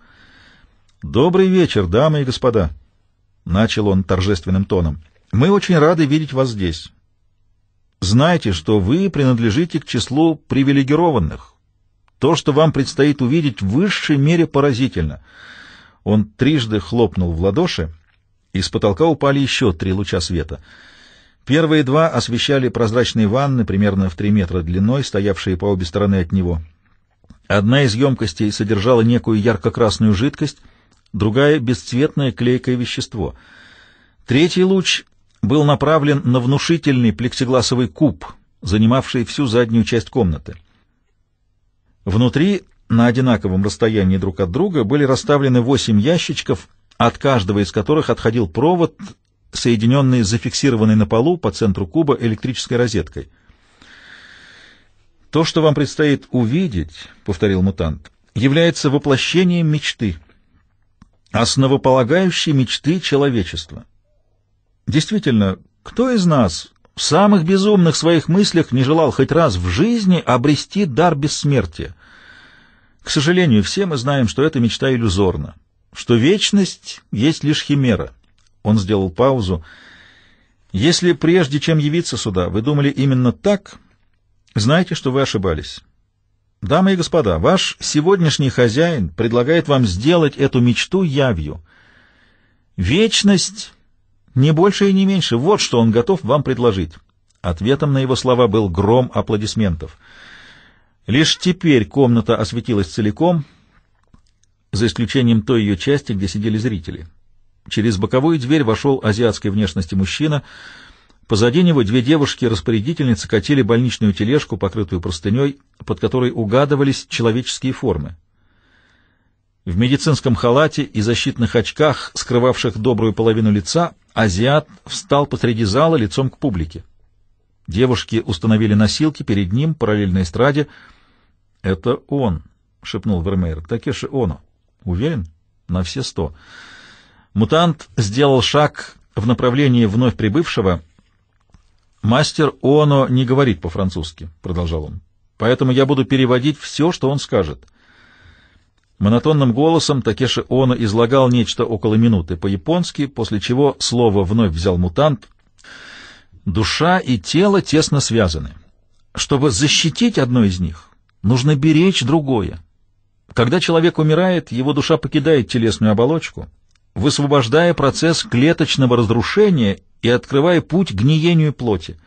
«Добрый вечер, дамы и господа!» — начал он торжественным тоном. «Мы очень рады видеть вас здесь. Знайте, что вы принадлежите к числу привилегированных, то, что вам предстоит увидеть, в высшей мере поразительно. Он трижды хлопнул в ладоши, и с потолка упали еще три луча света. Первые два освещали прозрачные ванны, примерно в три метра длиной, стоявшие по обе стороны от него. Одна из емкостей содержала некую ярко-красную жидкость, другая — бесцветное клейкое вещество. Третий луч был направлен на внушительный плексигласовый куб, занимавший всю заднюю часть комнаты. Внутри, на одинаковом расстоянии друг от друга, были расставлены восемь ящичков, от каждого из которых отходил провод, соединенный зафиксированной на полу по центру куба электрической розеткой. «То, что вам предстоит увидеть, — повторил мутант, — является воплощением мечты, основополагающей мечты человечества. Действительно, кто из нас в самых безумных своих мыслях не желал хоть раз в жизни обрести дар бессмертия. К сожалению, все мы знаем, что эта мечта иллюзорна, что вечность есть лишь химера. Он сделал паузу. Если прежде чем явиться сюда, вы думали именно так, знайте, что вы ошибались. Дамы и господа, ваш сегодняшний хозяин предлагает вам сделать эту мечту явью. Вечность не больше и не меньше. Вот что он готов вам предложить. Ответом на его слова был гром аплодисментов. Лишь теперь комната осветилась целиком, за исключением той ее части, где сидели зрители. Через боковую дверь вошел азиатской внешности мужчина. Позади него две девушки-распорядительницы катили больничную тележку, покрытую простыней, под которой угадывались человеческие формы. В медицинском халате и защитных очках, скрывавших добрую половину лица, Азиат встал посреди зала лицом к публике. Девушки установили носилки перед ним, параллельно эстраде. — Это он, — шепнул Вермеер. — Такеши Оно. — Уверен? — На все сто. Мутант сделал шаг в направлении вновь прибывшего. — Мастер Оно не говорит по-французски, — продолжал он. — Поэтому я буду переводить все, что он скажет. Монотонным голосом Такеши Оно излагал нечто около минуты по-японски, после чего слово вновь взял мутант. Душа и тело тесно связаны. Чтобы защитить одно из них, нужно беречь другое. Когда человек умирает, его душа покидает телесную оболочку, высвобождая процесс клеточного разрушения и открывая путь гниению плоти.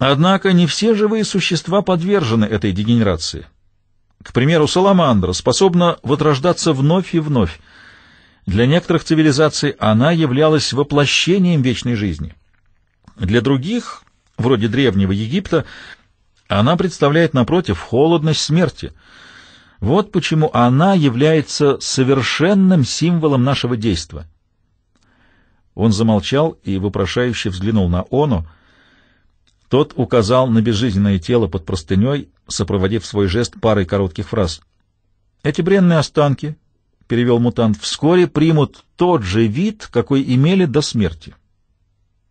Однако не все живые существа подвержены этой дегенерации. К примеру, саламандра способна возрождаться вновь и вновь. Для некоторых цивилизаций она являлась воплощением вечной жизни. Для других, вроде древнего Египта, она представляет, напротив, холодность смерти. Вот почему она является совершенным символом нашего действа. Он замолчал и вопрошающе взглянул на Ону — тот указал на безжизненное тело под простыней, сопроводив свой жест парой коротких фраз. «Эти бренные останки», — перевел мутант, — «вскоре примут тот же вид, какой имели до смерти.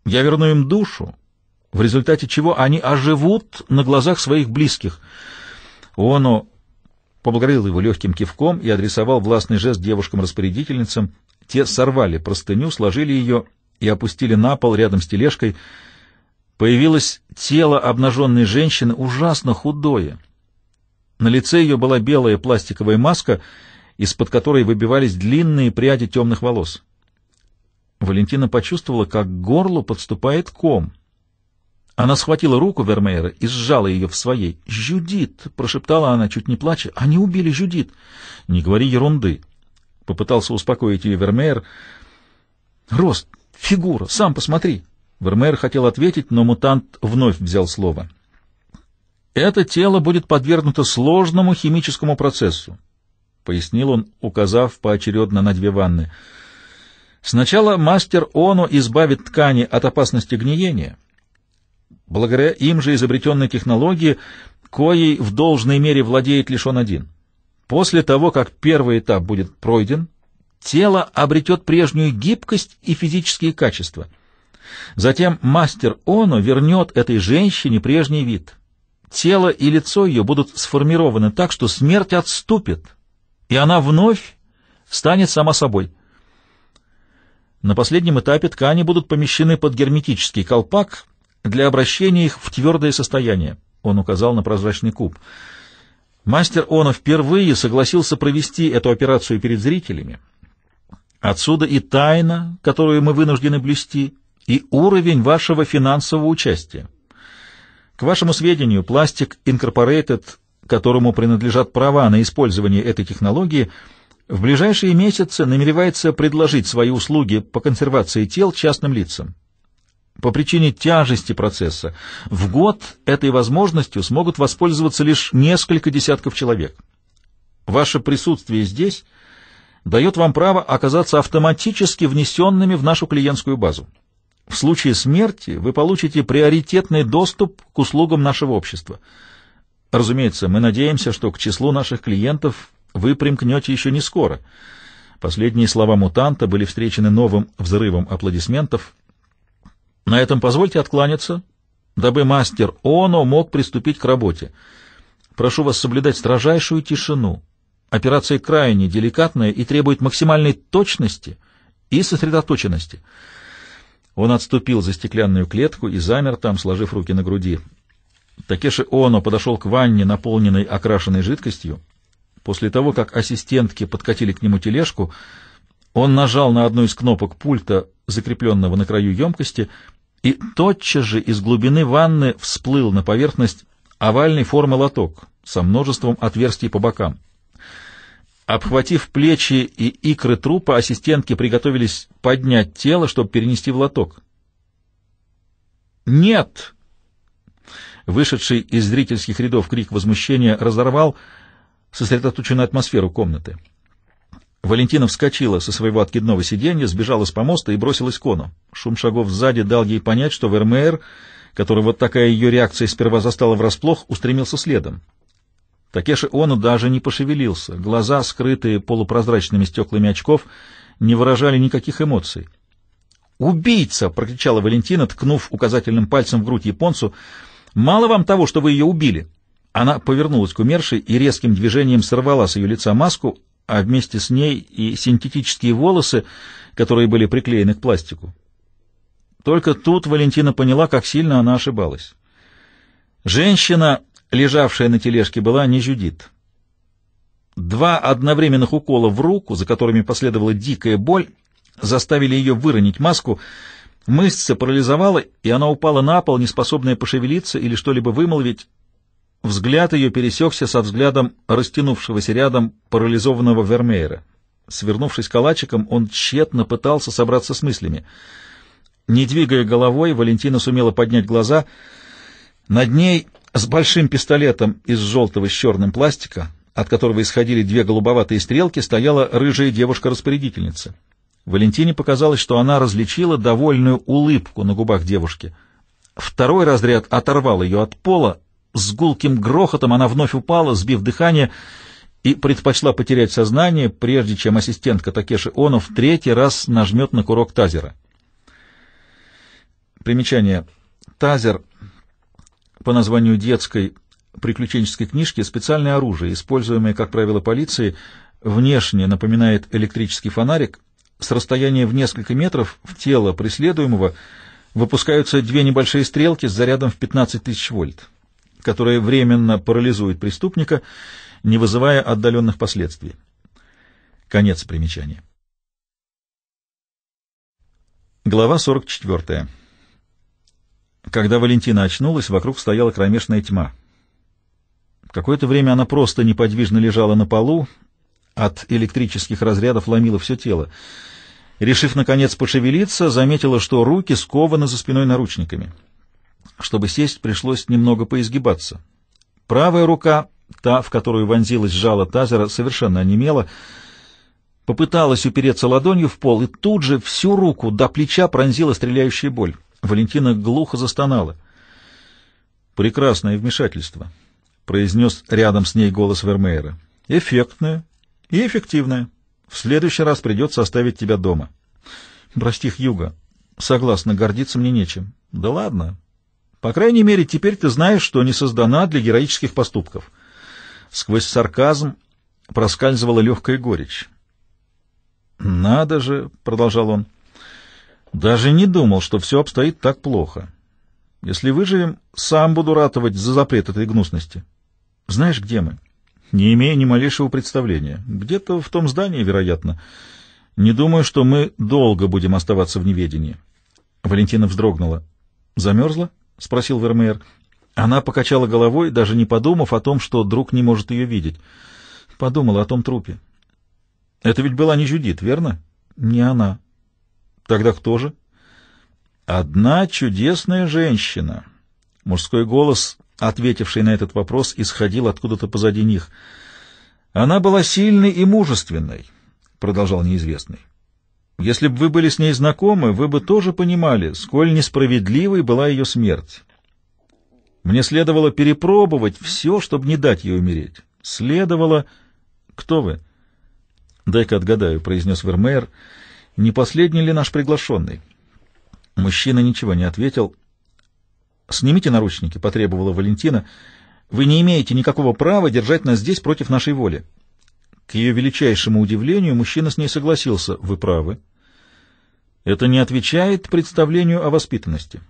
Я верну им душу, в результате чего они оживут на глазах своих близких». Оно поблагодарил его легким кивком и адресовал властный жест девушкам-распорядительницам. Те сорвали простыню, сложили ее и опустили на пол рядом с тележкой — Появилось тело обнаженной женщины, ужасно худое. На лице ее была белая пластиковая маска, из-под которой выбивались длинные пряди темных волос. Валентина почувствовала, как к горлу подступает ком. Она схватила руку Вермеера и сжала ее в своей. «Жюдит!» — прошептала она, чуть не плача. «Они убили Жюдит!» «Не говори ерунды!» — попытался успокоить ее Вермеер. «Рост! Фигура! Сам посмотри!» Вермеер хотел ответить, но мутант вновь взял слово. «Это тело будет подвергнуто сложному химическому процессу», — пояснил он, указав поочередно на две ванны. «Сначала мастер Оно избавит ткани от опасности гниения. Благодаря им же изобретенной технологии, коей в должной мере владеет лишь он один. После того, как первый этап будет пройден, тело обретет прежнюю гибкость и физические качества». Затем мастер Оно вернет этой женщине прежний вид. Тело и лицо ее будут сформированы так, что смерть отступит, и она вновь станет сама собой. На последнем этапе ткани будут помещены под герметический колпак для обращения их в твердое состояние. Он указал на прозрачный куб. Мастер Оно впервые согласился провести эту операцию перед зрителями. Отсюда и тайна, которую мы вынуждены блюсти, и уровень вашего финансового участия. К вашему сведению, Plastic Incorporated, которому принадлежат права на использование этой технологии, в ближайшие месяцы намеревается предложить свои услуги по консервации тел частным лицам. По причине тяжести процесса в год этой возможностью смогут воспользоваться лишь несколько десятков человек. Ваше присутствие здесь дает вам право оказаться автоматически внесенными в нашу клиентскую базу. В случае смерти вы получите приоритетный доступ к услугам нашего общества. Разумеется, мы надеемся, что к числу наших клиентов вы примкнете еще не скоро. Последние слова мутанта были встречены новым взрывом аплодисментов. На этом позвольте откланяться, дабы мастер Оно мог приступить к работе. Прошу вас соблюдать строжайшую тишину. Операция крайне деликатная и требует максимальной точности и сосредоточенности. Он отступил за стеклянную клетку и замер там, сложив руки на груди. Такеши Оно подошел к ванне, наполненной окрашенной жидкостью. После того, как ассистентки подкатили к нему тележку, он нажал на одну из кнопок пульта, закрепленного на краю емкости, и тотчас же из глубины ванны всплыл на поверхность овальной формы лоток со множеством отверстий по бокам. Обхватив плечи и икры трупа, ассистентки приготовились поднять тело, чтобы перенести в лоток. «Нет!» Вышедший из зрительских рядов крик возмущения разорвал сосредоточенную атмосферу комнаты. Валентина вскочила со своего откидного сиденья, сбежала с помоста и бросилась к Ону. Шум шагов сзади дал ей понять, что Вермеер, вот такая ее реакция сперва застала врасплох, устремился следом. Такеши Оно даже не пошевелился. Глаза, скрытые полупрозрачными стеклами очков, не выражали никаких эмоций. «Убийца!» — прокричала Валентина, ткнув указательным пальцем в грудь японцу. «Мало вам того, что вы ее убили!» Она повернулась к умершей и резким движением сорвала с ее лица маску, а вместе с ней и синтетические волосы, которые были приклеены к пластику. Только тут Валентина поняла, как сильно она ошибалась. Женщина лежавшая на тележке, была не Жюдит. Два одновременных укола в руку, за которыми последовала дикая боль, заставили ее выронить маску. Мышца парализовала, и она упала на пол, неспособная пошевелиться или что-либо вымолвить. Взгляд ее пересекся со взглядом растянувшегося рядом парализованного Вермеера. Свернувшись калачиком, он тщетно пытался собраться с мыслями. Не двигая головой, Валентина сумела поднять глаза. Над ней с большим пистолетом из желтого с черным пластика, от которого исходили две голубоватые стрелки, стояла рыжая девушка-распорядительница. Валентине показалось, что она различила довольную улыбку на губах девушки. Второй разряд оторвал ее от пола, с гулким грохотом она вновь упала, сбив дыхание, и предпочла потерять сознание, прежде чем ассистентка Такеши Оно в третий раз нажмет на курок тазера. Примечание. Тазер — по названию детской приключенческой книжки специальное оружие, используемое, как правило, полицией, внешне напоминает электрический фонарик. С расстояния в несколько метров в тело преследуемого выпускаются две небольшие стрелки с зарядом в 15 тысяч вольт, которые временно парализуют преступника, не вызывая отдаленных последствий. Конец примечания. Глава 44. Когда Валентина очнулась, вокруг стояла кромешная тьма. Какое-то время она просто неподвижно лежала на полу, от электрических разрядов ломила все тело. Решив, наконец, пошевелиться, заметила, что руки скованы за спиной наручниками. Чтобы сесть, пришлось немного поизгибаться. Правая рука, та, в которую вонзилась жало тазера, совершенно онемела, попыталась упереться ладонью в пол, и тут же всю руку до плеча пронзила стреляющая боль. Валентина глухо застонала. «Прекрасное вмешательство», — произнес рядом с ней голос Вермеера. «Эффектное и эффективное. В следующий раз придется оставить тебя дома». «Прости, Хьюга, согласна, гордиться мне нечем». «Да ладно. По крайней мере, теперь ты знаешь, что не создана для героических поступков». Сквозь сарказм проскальзывала легкая горечь. «Надо же», — продолжал он, — даже не думал, что все обстоит так плохо. Если выживем, сам буду ратовать за запрет этой гнусности. Знаешь, где мы? Не имея ни малейшего представления. Где-то в том здании, вероятно. Не думаю, что мы долго будем оставаться в неведении. Валентина вздрогнула. «Замерзла?» — спросил Вермеер. Она покачала головой, даже не подумав о том, что друг не может ее видеть. Подумала о том трупе. «Это ведь была не Жюдит, верно?» «Не она», Тогда кто же? Одна чудесная женщина. Мужской голос, ответивший на этот вопрос, исходил откуда-то позади них. Она была сильной и мужественной, продолжал неизвестный. Если бы вы были с ней знакомы, вы бы тоже понимали, сколь несправедливой была ее смерть. Мне следовало перепробовать все, чтобы не дать ей умереть. Следовало... Кто вы? — Дай-ка отгадаю, — произнес Вермеер, — не последний ли наш приглашенный? Мужчина ничего не ответил. «Снимите наручники», — потребовала Валентина. «Вы не имеете никакого права держать нас здесь против нашей воли». К ее величайшему удивлению мужчина с ней согласился. «Вы правы». Это не отвечает представлению о воспитанности.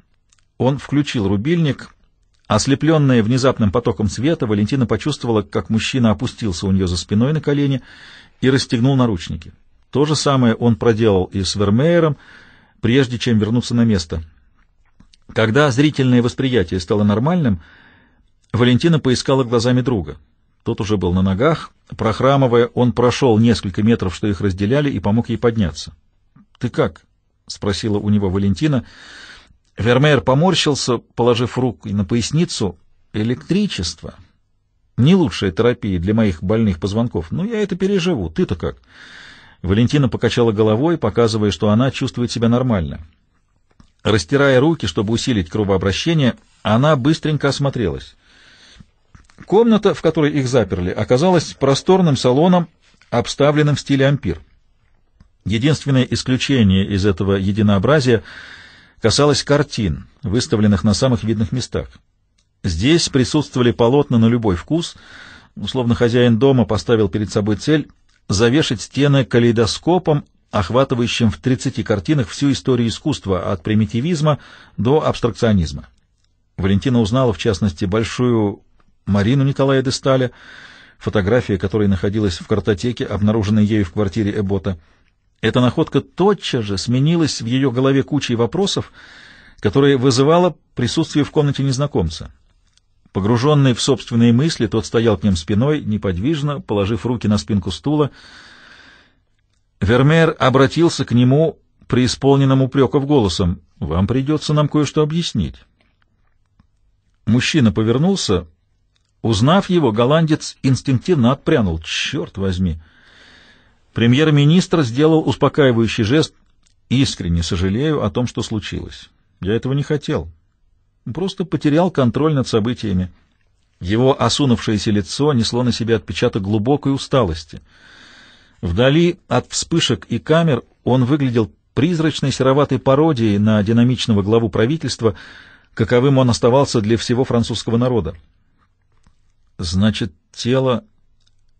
Он включил рубильник. Ослепленная внезапным потоком света, Валентина почувствовала, как мужчина опустился у нее за спиной на колени и расстегнул наручники. То же самое он проделал и с Вермеером, прежде чем вернуться на место. Когда зрительное восприятие стало нормальным, Валентина поискала глазами друга. Тот уже был на ногах. Прохрамывая, он прошел несколько метров, что их разделяли, и помог ей подняться. — Ты как? — спросила у него Валентина. Вермеер поморщился, положив руку на поясницу. — Электричество. Не лучшая терапия для моих больных позвонков. Но ну, я это переживу. Ты-то как? — Валентина покачала головой, показывая, что она чувствует себя нормально. Растирая руки, чтобы усилить кровообращение, она быстренько осмотрелась. Комната, в которой их заперли, оказалась просторным салоном, обставленным в стиле ампир. Единственное исключение из этого единообразия касалось картин, выставленных на самых видных местах. Здесь присутствовали полотна на любой вкус, условно хозяин дома поставил перед собой цель — завешать стены калейдоскопом, охватывающим в 30 картинах всю историю искусства от примитивизма до абстракционизма. Валентина узнала, в частности, большую Марину Николая де Сталя, фотография которой находилась в картотеке, обнаруженной ею в квартире Эбота. Эта находка тотчас же сменилась в ее голове кучей вопросов, которые вызывала присутствие в комнате незнакомца. Погруженный в собственные мысли, тот стоял к ним спиной, неподвижно, положив руки на спинку стула. Вермеер обратился к нему, преисполненным упреков голосом. «Вам придется нам кое-что объяснить». Мужчина повернулся. Узнав его, голландец инстинктивно отпрянул. «Черт возьми!» Премьер-министр сделал успокаивающий жест. «Искренне сожалею о том, что случилось. Я этого не хотел просто потерял контроль над событиями. Его осунувшееся лицо несло на себе отпечаток глубокой усталости. Вдали от вспышек и камер он выглядел призрачной сероватой пародией на динамичного главу правительства, каковым он оставался для всего французского народа. Значит, тело...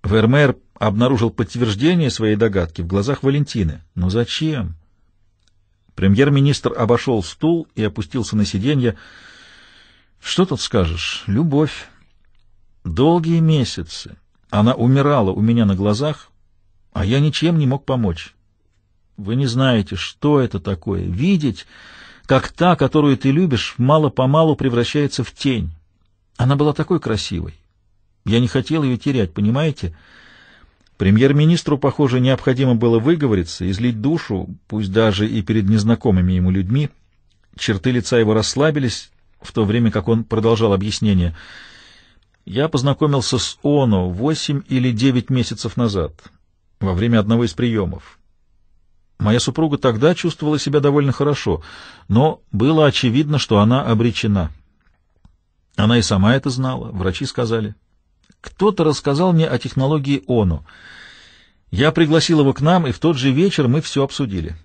Вермеер обнаружил подтверждение своей догадки в глазах Валентины. Но зачем? Премьер-министр обошел стул и опустился на сиденье, что тут скажешь? Любовь. Долгие месяцы. Она умирала у меня на глазах, а я ничем не мог помочь. Вы не знаете, что это такое. Видеть, как та, которую ты любишь, мало-помалу превращается в тень. Она была такой красивой. Я не хотел ее терять, понимаете? Премьер-министру, похоже, необходимо было выговориться, излить душу, пусть даже и перед незнакомыми ему людьми. Черты лица его расслабились, в то время как он продолжал объяснение. «Я познакомился с Оно восемь или девять месяцев назад, во время одного из приемов. Моя супруга тогда чувствовала себя довольно хорошо, но было очевидно, что она обречена. Она и сама это знала, врачи сказали. Кто-то рассказал мне о технологии ОНО. Я пригласил его к нам, и в тот же вечер мы все обсудили.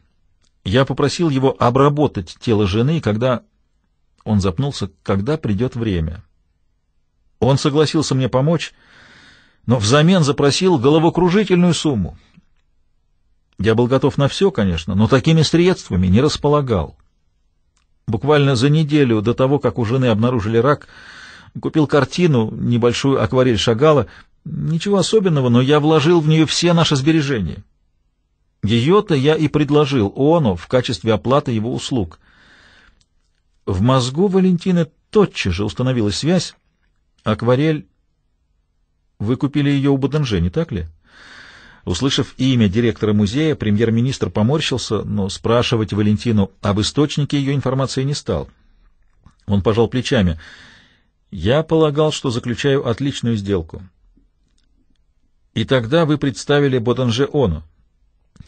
Я попросил его обработать тело жены, когда он запнулся, когда придет время. Он согласился мне помочь, но взамен запросил головокружительную сумму. Я был готов на все, конечно, но такими средствами не располагал. Буквально за неделю до того, как у жены обнаружили рак, купил картину, небольшую акварель Шагала. Ничего особенного, но я вложил в нее все наши сбережения. Ее-то я и предложил Ону в качестве оплаты его услуг — в мозгу Валентины тотчас же установилась связь. Акварель... Вы купили ее у Боденже, не так ли? Услышав имя директора музея, премьер-министр поморщился, но спрашивать Валентину об источнике ее информации не стал. Он пожал плечами. «Я полагал, что заключаю отличную сделку». «И тогда вы представили Боденже Ону.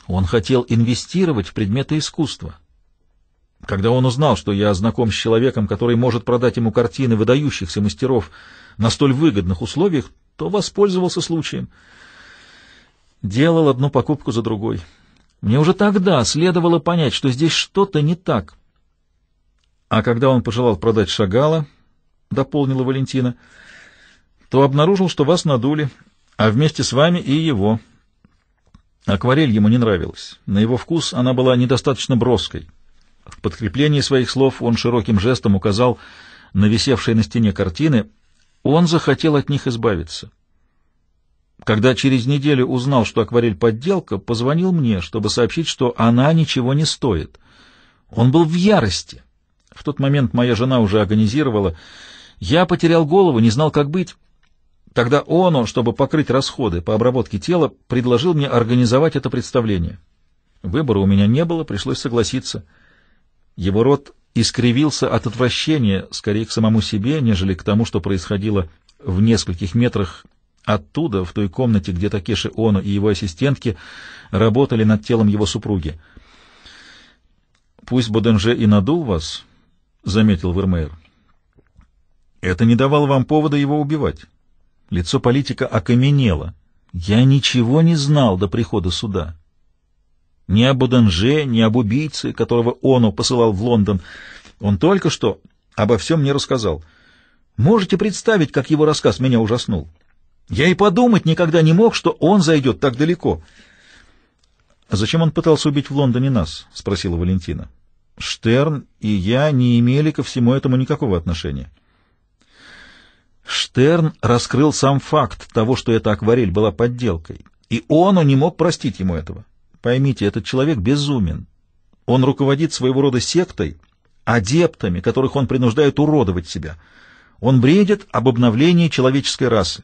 Он хотел инвестировать в предметы искусства. Когда он узнал, что я знаком с человеком, который может продать ему картины выдающихся мастеров на столь выгодных условиях, то воспользовался случаем. Делал одну покупку за другой. Мне уже тогда следовало понять, что здесь что-то не так. А когда он пожелал продать Шагала, — дополнила Валентина, — то обнаружил, что вас надули, а вместе с вами и его. Акварель ему не нравилась. На его вкус она была недостаточно броской. В подкреплении своих слов он широким жестом указал на висевшие на стене картины. Он захотел от них избавиться. Когда через неделю узнал, что акварель подделка, позвонил мне, чтобы сообщить, что она ничего не стоит. Он был в ярости. В тот момент моя жена уже организировала. Я потерял голову, не знал, как быть. Тогда Оно, чтобы покрыть расходы по обработке тела, предложил мне организовать это представление. Выбора у меня не было, пришлось согласиться. Его рот искривился от отвращения скорее к самому себе, нежели к тому, что происходило в нескольких метрах оттуда, в той комнате, где Такеши Оно и его ассистентки работали над телом его супруги. «Пусть Боденже и надул вас», — заметил Вермеер. «Это не давало вам повода его убивать. Лицо политика окаменело. Я ничего не знал до прихода суда ни об Оденже, ни об убийце, которого Оно посылал в Лондон. Он только что обо всем мне рассказал. Можете представить, как его рассказ меня ужаснул? Я и подумать никогда не мог, что он зайдет так далеко. — Зачем он пытался убить в Лондоне нас? — спросила Валентина. — Штерн и я не имели ко всему этому никакого отношения. Штерн раскрыл сам факт того, что эта акварель была подделкой, и он не мог простить ему этого. Поймите, этот человек безумен. Он руководит своего рода сектой, адептами, которых он принуждает уродовать себя. Он бредит об обновлении человеческой расы.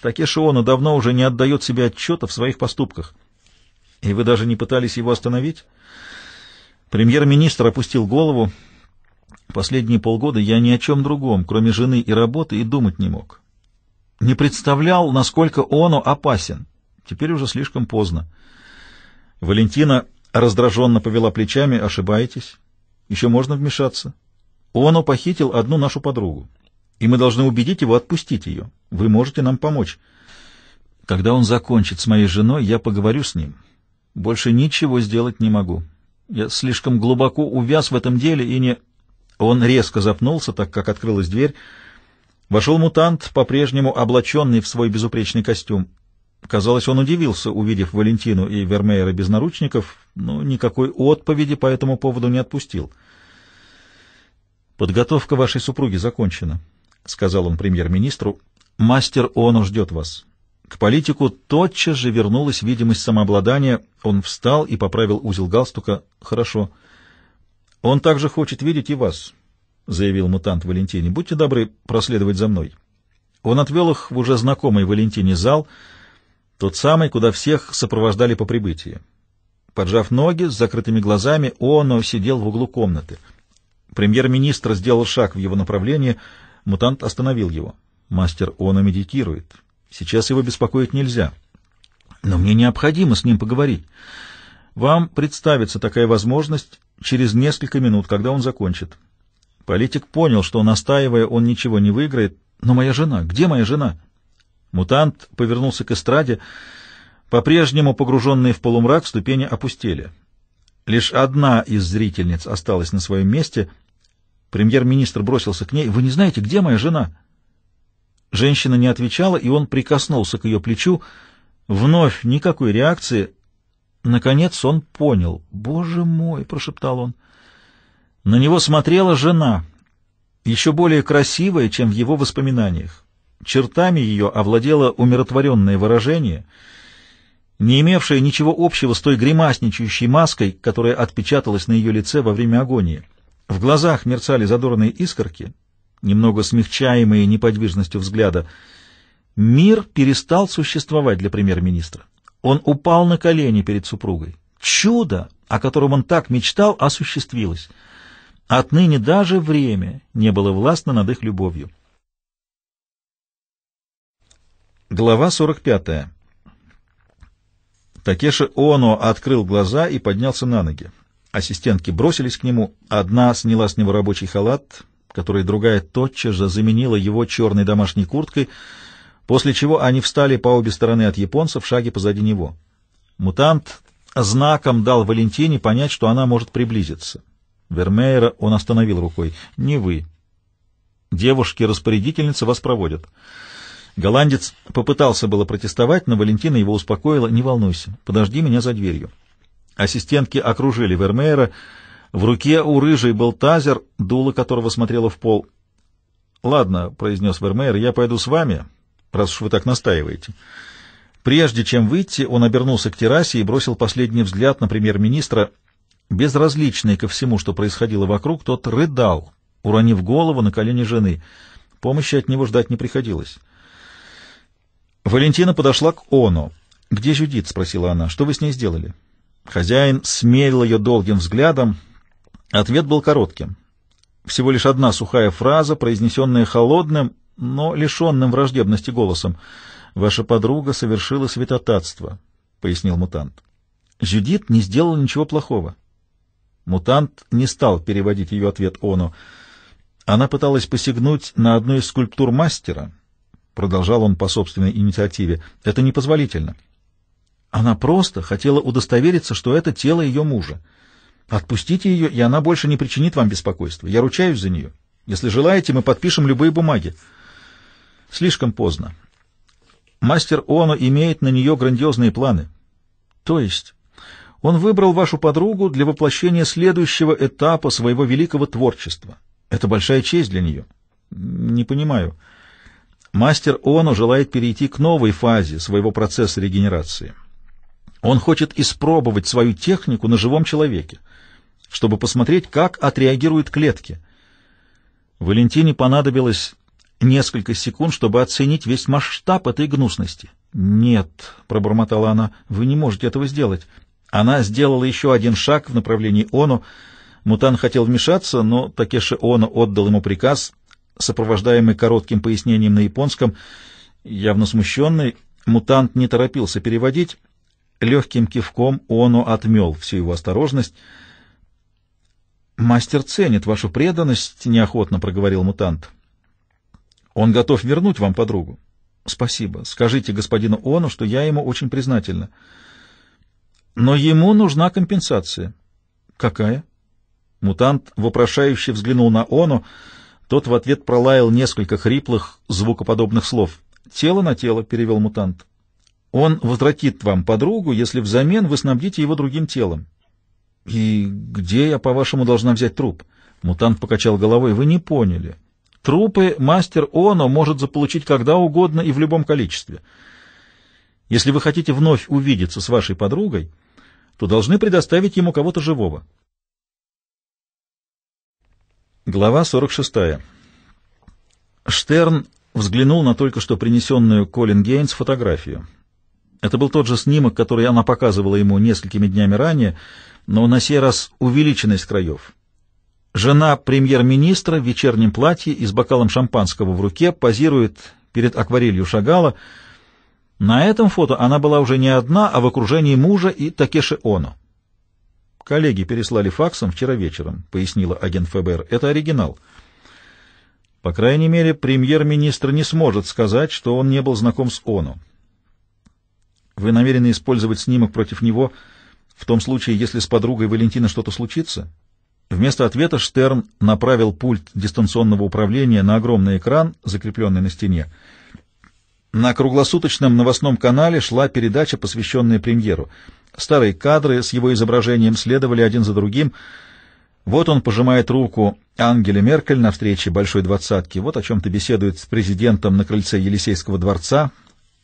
Такеши Оно давно уже не отдает себе отчета в своих поступках. И вы даже не пытались его остановить? Премьер-министр опустил голову. Последние полгода я ни о чем другом, кроме жены и работы, и думать не мог. Не представлял, насколько Оно опасен. Теперь уже слишком поздно. Валентина раздраженно повела плечами. «Ошибаетесь. Еще можно вмешаться. Он похитил одну нашу подругу, и мы должны убедить его отпустить ее. Вы можете нам помочь. Когда он закончит с моей женой, я поговорю с ним. Больше ничего сделать не могу. Я слишком глубоко увяз в этом деле и не...» Он резко запнулся, так как открылась дверь. Вошел мутант, по-прежнему облаченный в свой безупречный костюм. Казалось, он удивился, увидев Валентину и Вермеера без наручников, но никакой отповеди по этому поводу не отпустил. «Подготовка вашей супруги закончена», — сказал он премьер-министру. «Мастер Оно ждет вас». К политику тотчас же вернулась видимость самообладания. Он встал и поправил узел галстука. «Хорошо. Он также хочет видеть и вас», — заявил мутант Валентине. «Будьте добры проследовать за мной». Он отвел их в уже знакомый Валентине зал — тот самый, куда всех сопровождали по прибытии. Поджав ноги, с закрытыми глазами, он сидел в углу комнаты. Премьер-министр сделал шаг в его направлении. Мутант остановил его. Мастер Оно медитирует. Сейчас его беспокоить нельзя. Но мне необходимо с ним поговорить. Вам представится такая возможность через несколько минут, когда он закончит. Политик понял, что, настаивая, он ничего не выиграет. Но моя жена? Где моя жена? Мутант повернулся к эстраде. По-прежнему погруженные в полумрак ступени опустили. Лишь одна из зрительниц осталась на своем месте. Премьер-министр бросился к ней. «Вы не знаете, где моя жена?» Женщина не отвечала, и он прикоснулся к ее плечу. Вновь никакой реакции. Наконец он понял. «Боже мой!» — прошептал он. На него смотрела жена, еще более красивая, чем в его воспоминаниях. Чертами ее овладело умиротворенное выражение, не имевшее ничего общего с той гримасничающей маской, которая отпечаталась на ее лице во время агонии. В глазах мерцали задорные искорки, немного смягчаемые неподвижностью взгляда. Мир перестал существовать для премьер-министра. Он упал на колени перед супругой. Чудо, о котором он так мечтал, осуществилось. Отныне даже время не было властно над их любовью. Глава 45. Такеши Оно открыл глаза и поднялся на ноги. Ассистентки бросились к нему. Одна сняла с него рабочий халат, который другая тотчас же заменила его черной домашней курткой, после чего они встали по обе стороны от японца в шаге позади него. Мутант знаком дал Валентине понять, что она может приблизиться. Вермеера он остановил рукой. «Не вы. Девушки-распорядительницы вас проводят». Голландец попытался было протестовать, но Валентина его успокоила. «Не волнуйся, подожди меня за дверью». Ассистентки окружили Вермеера. В руке у рыжей был тазер, дуло которого смотрело в пол. «Ладно», — произнес Вермеер, — «я пойду с вами, раз уж вы так настаиваете». Прежде чем выйти, он обернулся к террасе и бросил последний взгляд на премьер-министра. Безразличный ко всему, что происходило вокруг, тот рыдал, уронив голову на колени жены. Помощи от него ждать не приходилось. Валентина подошла к Оно. «Где Жюдит?» — спросила она. «Что вы с ней сделали?» Хозяин смерил ее долгим взглядом. Ответ был коротким. Всего лишь одна сухая фраза, произнесенная холодным, но лишенным враждебности голосом. «Ваша подруга совершила святотатство», — пояснил мутант. «Жюдит не сделала ничего плохого». Мутант не стал переводить ее ответ Ону. Она пыталась посягнуть на одну из скульптур мастера — продолжал он по собственной инициативе, — это непозволительно. Она просто хотела удостовериться, что это тело ее мужа. Отпустите ее, и она больше не причинит вам беспокойства. Я ручаюсь за нее. Если желаете, мы подпишем любые бумаги. Слишком поздно. Мастер Оно имеет на нее грандиозные планы. То есть он выбрал вашу подругу для воплощения следующего этапа своего великого творчества. Это большая честь для нее. Не понимаю. Мастер Оно желает перейти к новой фазе своего процесса регенерации. Он хочет испробовать свою технику на живом человеке, чтобы посмотреть, как отреагируют клетки. Валентине понадобилось несколько секунд, чтобы оценить весь масштаб этой гнусности. «Нет», — пробормотала она, — «вы не можете этого сделать». Она сделала еще один шаг в направлении Оно. Мутан хотел вмешаться, но Такеши Оно отдал ему приказ — сопровождаемый коротким пояснением на японском. Явно смущенный, мутант не торопился переводить. Легким кивком Оно отмел всю его осторожность. «Мастер ценит вашу преданность», — неохотно проговорил мутант. «Он готов вернуть вам подругу». «Спасибо. Скажите господину Ону, что я ему очень признательна». «Но ему нужна компенсация». «Какая?» Мутант вопрошающе взглянул на Ону, — тот в ответ пролаял несколько хриплых, звукоподобных слов. «Тело на тело», — перевел мутант. «Он возвратит вам подругу, если взамен вы снабдите его другим телом». «И где я, по-вашему, должна взять труп?» Мутант покачал головой. «Вы не поняли. Трупы мастер Оно может заполучить когда угодно и в любом количестве. Если вы хотите вновь увидеться с вашей подругой, то должны предоставить ему кого-то живого. Глава 46. Штерн взглянул на только что принесенную Колин Гейнс фотографию. Это был тот же снимок, который она показывала ему несколькими днями ранее, но на сей раз увеличенный с краев. Жена премьер-министра в вечернем платье и с бокалом шампанского в руке позирует перед акварелью Шагала. На этом фото она была уже не одна, а в окружении мужа и Такеши Оно. Коллеги переслали факсом вчера вечером, пояснила агент ФБР. Это оригинал. По крайней мере, премьер-министр не сможет сказать, что он не был знаком с Оно. Вы намерены использовать снимок против него в том случае, если с подругой Валентина что-то случится? Вместо ответа Штерн направил пульт дистанционного управления на огромный экран, закрепленный на стене. На круглосуточном новостном канале шла передача, посвященная премьеру — Старые кадры с его изображением следовали один за другим. Вот он пожимает руку Ангеле Меркель на встрече Большой Двадцатки, вот о чем-то беседует с президентом на крыльце Елисейского дворца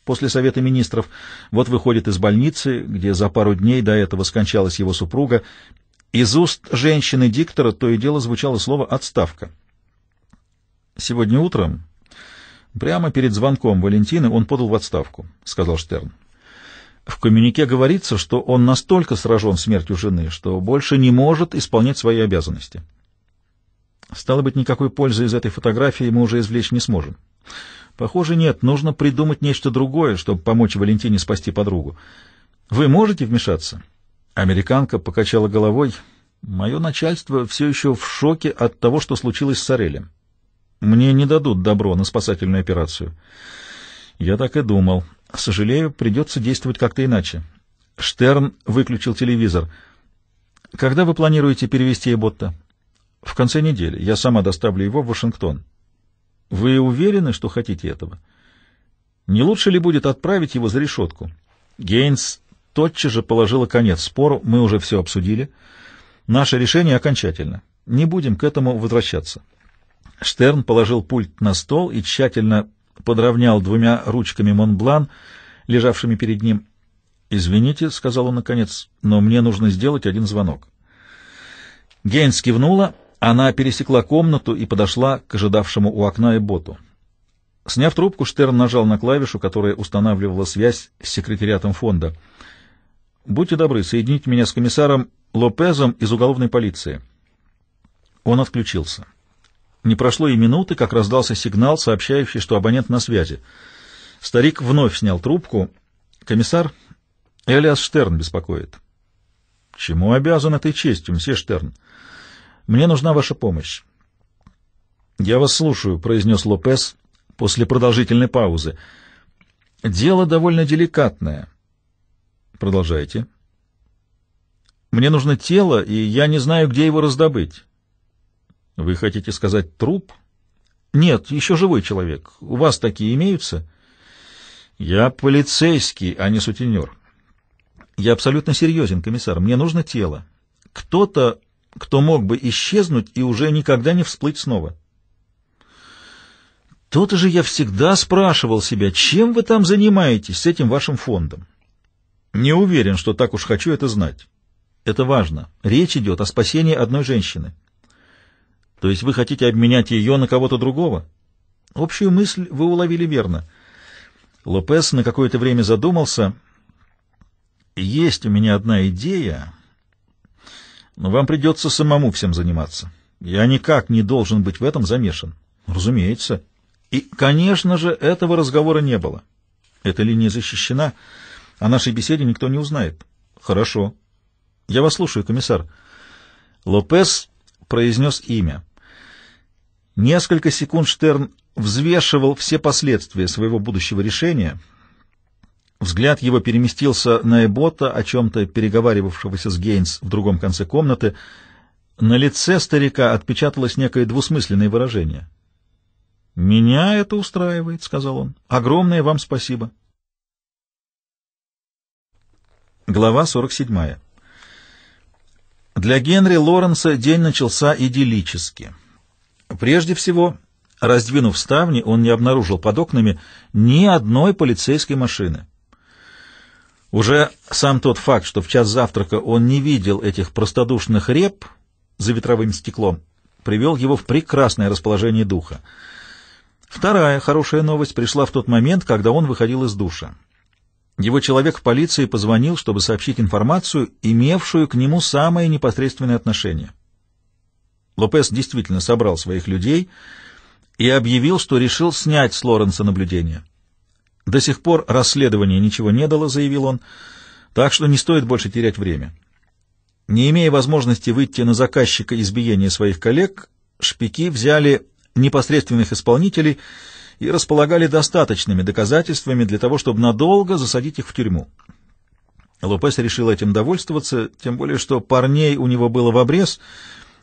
после Совета Министров, вот выходит из больницы, где за пару дней до этого скончалась его супруга. Из уст женщины-диктора то и дело звучало слово «отставка». «Сегодня утром, прямо перед звонком Валентины, он подал в отставку», — сказал Штерн. В коммюнике говорится, что он настолько сражен смертью жены, что больше не может исполнять свои обязанности. Стало быть, никакой пользы из этой фотографии мы уже извлечь не сможем. Похоже, нет, нужно придумать нечто другое, чтобы помочь Валентине спасти подругу. Вы можете вмешаться? Американка покачала головой. Мое начальство все еще в шоке от того, что случилось с Сорелем. Мне не дадут добро на спасательную операцию. Я так и думал. «Сожалею, придется действовать как-то иначе». Штерн выключил телевизор. «Когда вы планируете перевести Эботта?» «В конце недели. Я сама доставлю его в Вашингтон». «Вы уверены, что хотите этого?» «Не лучше ли будет отправить его за решетку?» Гейнс тотчас же положила конец спору. «Мы уже все обсудили. Наше решение окончательно. Не будем к этому возвращаться». Штерн положил пульт на стол и тщательно подровнял двумя ручками Монблан, лежавшими перед ним. «Извините», — сказал он наконец, — «но мне нужно сделать один звонок». Гейнс кивнула, она пересекла комнату и подошла к ожидавшему у окна и боту. Сняв трубку, Штерн нажал на клавишу, которая устанавливала связь с секретариатом фонда. «Будьте добры, соедините меня с комиссаром Лопезом из уголовной полиции». Он отключился. Не прошло и минуты, как раздался сигнал, сообщающий, что абонент на связи. Старик вновь снял трубку. «Комиссар, Элиас Штерн беспокоит». «Чему обязан этой честью, мсье Штерн? Мне нужна ваша помощь». «Я вас слушаю», — произнес Лопес после продолжительной паузы. «Дело довольно деликатное». «Продолжайте». «Мне нужно тело, и я не знаю, где его раздобыть». Вы хотите сказать труп? Нет, еще живой человек. У вас такие имеются? Я полицейский, а не сутенер. Я абсолютно серьезен, комиссар. Мне нужно тело. Кто-то, кто мог бы исчезнуть и уже никогда не всплыть снова. Тот же я всегда спрашивал себя, чем вы там занимаетесь с этим вашим фондом? Не уверен, что так уж хочу это знать. Это важно. Речь идет о спасении одной женщины. То есть вы хотите обменять ее на кого-то другого? Общую мысль вы уловили верно. Лопес на какое-то время задумался. Есть у меня одна идея, но вам придется самому всем заниматься. Я никак не должен быть в этом замешан. Разумеется. И, конечно же, этого разговора не было. Эта линия защищена, о нашей беседе никто не узнает. Хорошо. Я вас слушаю, комиссар. Лопес произнес имя. Несколько секунд Штерн взвешивал все последствия своего будущего решения. Взгляд его переместился на Эбота, о чем-то переговаривавшегося с Гейнс в другом конце комнаты. На лице старика отпечаталось некое двусмысленное выражение. «Меня это устраивает», — сказал он. «Огромное вам спасибо». Глава 47. Для Генри Лоренса день начался идиллически. Прежде всего, раздвинув ставни, он не обнаружил под окнами ни одной полицейской машины. Уже сам тот факт, что в час завтрака он не видел этих простодушных реп за ветровым стеклом, привел его в прекрасное расположение духа. Вторая хорошая новость пришла в тот момент, когда он выходил из душа. Его человек в полиции позвонил, чтобы сообщить информацию, имевшую к нему самое непосредственное отношение — Лопес действительно собрал своих людей и объявил, что решил снять с Лоренса наблюдение. «До сих пор расследование ничего не дало», — заявил он, — «так что не стоит больше терять время». Не имея возможности выйти на заказчика избиения своих коллег, шпики взяли непосредственных исполнителей и располагали достаточными доказательствами для того, чтобы надолго засадить их в тюрьму. Лопес решил этим довольствоваться, тем более что парней у него было в обрез —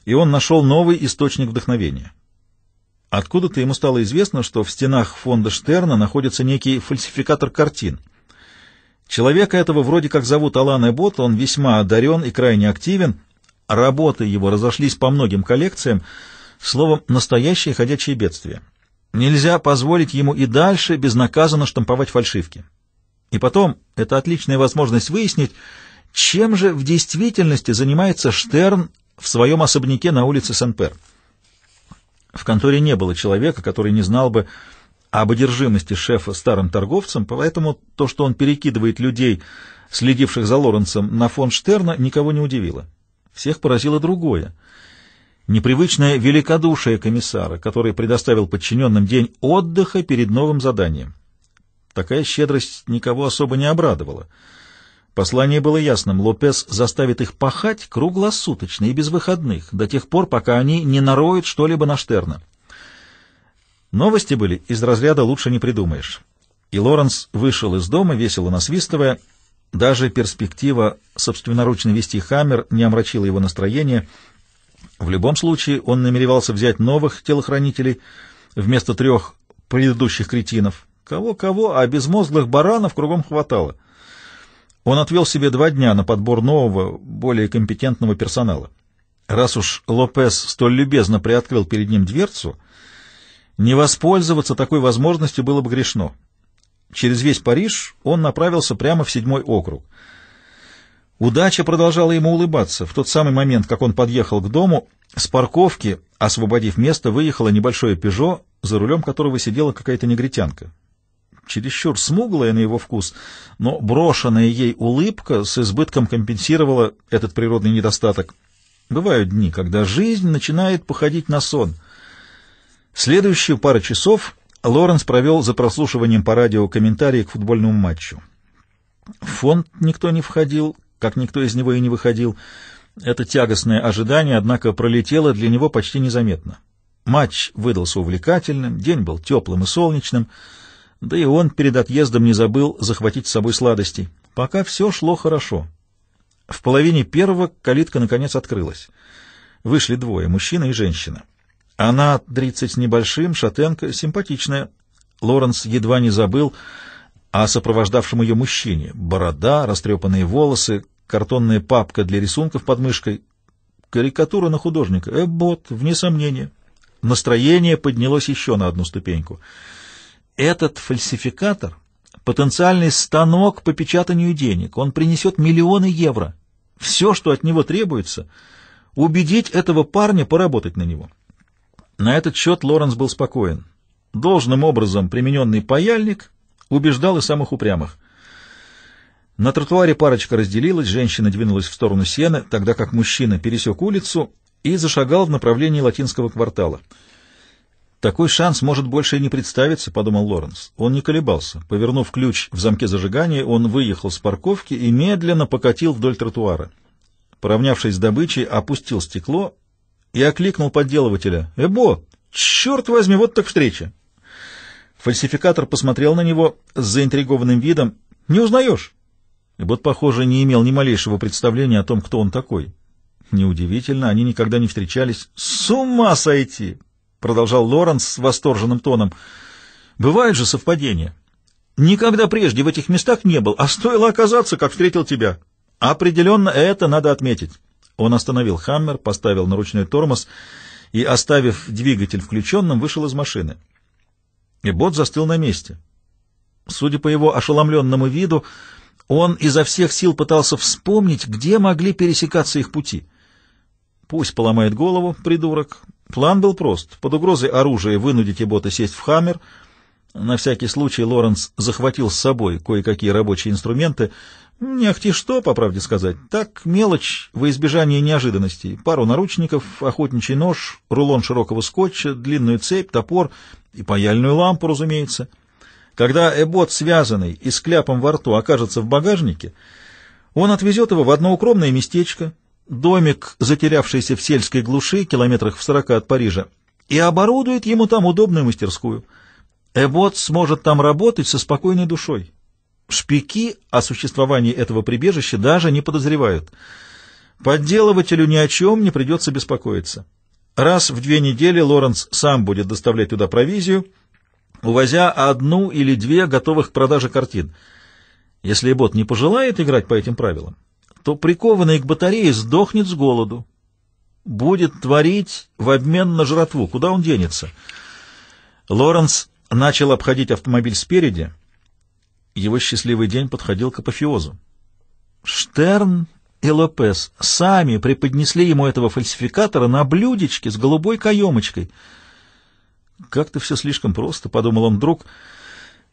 и он нашел новый источник вдохновения. Откуда-то ему стало известно, что в стенах фонда Штерна находится некий фальсификатор картин. Человека этого вроде как зовут Алан Эбот, он весьма одарен и крайне активен. Работы его разошлись по многим коллекциям, словом, настоящее ходячее бедствие. Нельзя позволить ему и дальше безнаказанно штамповать фальшивки. И потом, это отличная возможность выяснить, чем же в действительности занимается Штерн в своем особняке на улице Сен-Пер. В конторе не было человека, который не знал бы об одержимости шефа старым торговцем, поэтому то, что он перекидывает людей, следивших за Лоренцем, на фон Штерна, никого не удивило. Всех поразило другое. Непривычное великодушие комиссара, который предоставил подчиненным день отдыха перед новым заданием. Такая щедрость никого особо не обрадовала. Послание было ясным. Лопес заставит их пахать круглосуточно и без выходных, до тех пор, пока они не нароют что-либо на Штерна. Новости были из разряда «лучше не придумаешь». И Лоренс вышел из дома, весело насвистывая. Даже перспектива собственноручно вести Хаммер не омрачила его настроение. В любом случае он намеревался взять новых телохранителей вместо трех предыдущих кретинов. Кого-кого, а безмозглых баранов кругом хватало — он отвел себе два дня на подбор нового, более компетентного персонала. Раз уж Лопес столь любезно приоткрыл перед ним дверцу, не воспользоваться такой возможностью было бы грешно. Через весь Париж он направился прямо в седьмой округ. Удача продолжала ему улыбаться. В тот самый момент, как он подъехал к дому, с парковки, освободив место, выехало небольшое «Пежо», за рулем которого сидела какая-то негритянка чересчур смуглая на его вкус, но брошенная ей улыбка с избытком компенсировала этот природный недостаток. Бывают дни, когда жизнь начинает походить на сон. Следующую пару часов Лоренс провел за прослушиванием по радио комментарии к футбольному матчу. В фонд никто не входил, как никто из него и не выходил. Это тягостное ожидание, однако, пролетело для него почти незаметно. Матч выдался увлекательным, день был теплым и солнечным — да и он перед отъездом не забыл захватить с собой сладостей. Пока все шло хорошо. В половине первого калитка наконец открылась. Вышли двое, мужчина и женщина. Она тридцать с небольшим, шатенка, симпатичная. Лоренс едва не забыл о сопровождавшем ее мужчине. Борода, растрепанные волосы, картонная папка для рисунков под мышкой. Карикатура на художника. Эббот, вне сомнения. Настроение поднялось еще на одну ступеньку — этот фальсификатор — потенциальный станок по печатанию денег. Он принесет миллионы евро. Все, что от него требуется — убедить этого парня поработать на него. На этот счет Лоренс был спокоен. Должным образом примененный паяльник убеждал и самых упрямых. На тротуаре парочка разделилась, женщина двинулась в сторону сена, тогда как мужчина пересек улицу и зашагал в направлении латинского квартала — «Такой шанс может больше и не представиться», — подумал Лоренс. Он не колебался. Повернув ключ в замке зажигания, он выехал с парковки и медленно покатил вдоль тротуара. Поравнявшись с добычей, опустил стекло и окликнул подделывателя. «Эбо! Черт возьми, вот так встреча!» Фальсификатор посмотрел на него с заинтригованным видом. «Не узнаешь?» Эбот, похоже, не имел ни малейшего представления о том, кто он такой. Неудивительно, они никогда не встречались. «С ума сойти!» — продолжал Лоренс с восторженным тоном. «Бывают же совпадения. Никогда прежде в этих местах не был, а стоило оказаться, как встретил тебя. Определенно это надо отметить». Он остановил «Хаммер», поставил на ручной тормоз и, оставив двигатель включенным, вышел из машины. И бот застыл на месте. Судя по его ошеломленному виду, он изо всех сил пытался вспомнить, где могли пересекаться их пути — Пусть поломает голову, придурок. План был прост. Под угрозой оружия вынудить Эбота сесть в «Хаммер», на всякий случай Лоренс захватил с собой кое-какие рабочие инструменты. Не ахти что, по правде сказать. Так, мелочь во избежание неожиданностей. Пару наручников, охотничий нож, рулон широкого скотча, длинную цепь, топор и паяльную лампу, разумеется. Когда Эбот, связанный и с кляпом во рту, окажется в багажнике, он отвезет его в одно укромное местечко, домик, затерявшийся в сельской глуши, километрах в сорока от Парижа, и оборудует ему там удобную мастерскую. Эбот сможет там работать со спокойной душой. Шпики о существовании этого прибежища даже не подозревают. Подделывателю ни о чем не придется беспокоиться. Раз в две недели Лоренс сам будет доставлять туда провизию, увозя одну или две готовых к продаже картин. Если бот не пожелает играть по этим правилам, то прикованный к батарее сдохнет с голоду. Будет творить в обмен на жратву. Куда он денется? Лоренс начал обходить автомобиль спереди. Его счастливый день подходил к апофеозу. Штерн и Лопес сами преподнесли ему этого фальсификатора на блюдечке с голубой каемочкой. «Как-то все слишком просто», — подумал он вдруг.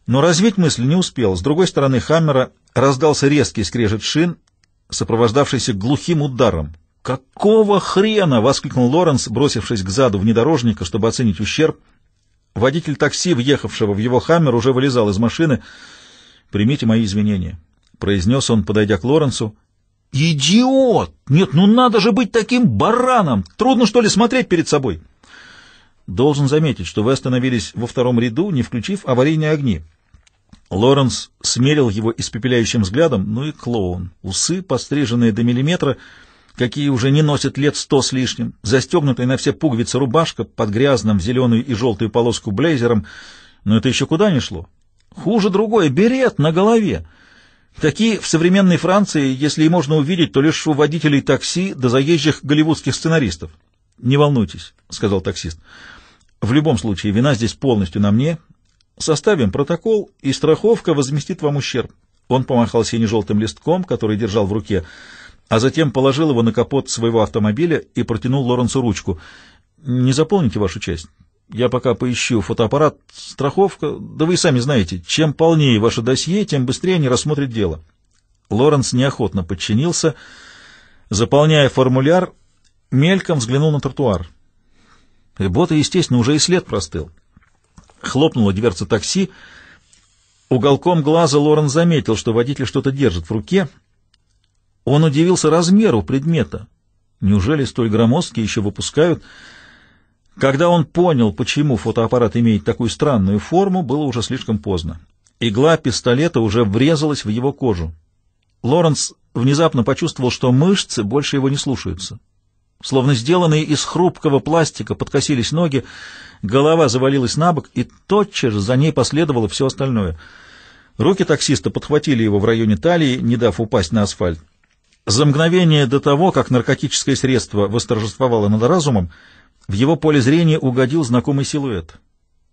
Но развить мысль не успел. С другой стороны Хаммера раздался резкий скрежет шин — сопровождавшийся глухим ударом. «Какого хрена?» — воскликнул Лоренс, бросившись к заду внедорожника, чтобы оценить ущерб. Водитель такси, въехавшего в его «Хаммер», уже вылезал из машины. «Примите мои извинения», — произнес он, подойдя к Лоренсу. «Идиот! Нет, ну надо же быть таким бараном! Трудно, что ли, смотреть перед собой?» Должен заметить, что вы остановились во втором ряду, не включив аварийные огни. Лоренс смерил его испепеляющим взглядом, ну и клоун. Усы, постриженные до миллиметра, какие уже не носят лет сто с лишним, застегнутая на все пуговицы рубашка под грязным зеленую и желтую полоску блейзером, но это еще куда не шло. Хуже другое — берет на голове. Такие в современной Франции, если и можно увидеть, то лишь у водителей такси до заезжих голливудских сценаристов. «Не волнуйтесь», — сказал таксист. «В любом случае, вина здесь полностью на мне, Составим протокол, и страховка возместит вам ущерб. Он помахал сине-желтым листком, который держал в руке, а затем положил его на капот своего автомобиля и протянул Лоренцу ручку. «Не заполните вашу часть. Я пока поищу фотоаппарат, страховка. Да вы и сами знаете, чем полнее ваше досье, тем быстрее они рассмотрят дело». Лоренс неохотно подчинился. Заполняя формуляр, мельком взглянул на тротуар. Бота, естественно, уже и след простыл. Хлопнула дверца такси. Уголком глаза Лорен заметил, что водитель что-то держит в руке. Он удивился размеру предмета. Неужели столь громоздкие еще выпускают? Когда он понял, почему фотоаппарат имеет такую странную форму, было уже слишком поздно. Игла пистолета уже врезалась в его кожу. Лоренс внезапно почувствовал, что мышцы больше его не слушаются. Словно сделанные из хрупкого пластика подкосились ноги, голова завалилась на бок, и тотчас за ней последовало все остальное. Руки таксиста подхватили его в районе талии, не дав упасть на асфальт. За мгновение до того, как наркотическое средство восторжествовало над разумом, в его поле зрения угодил знакомый силуэт.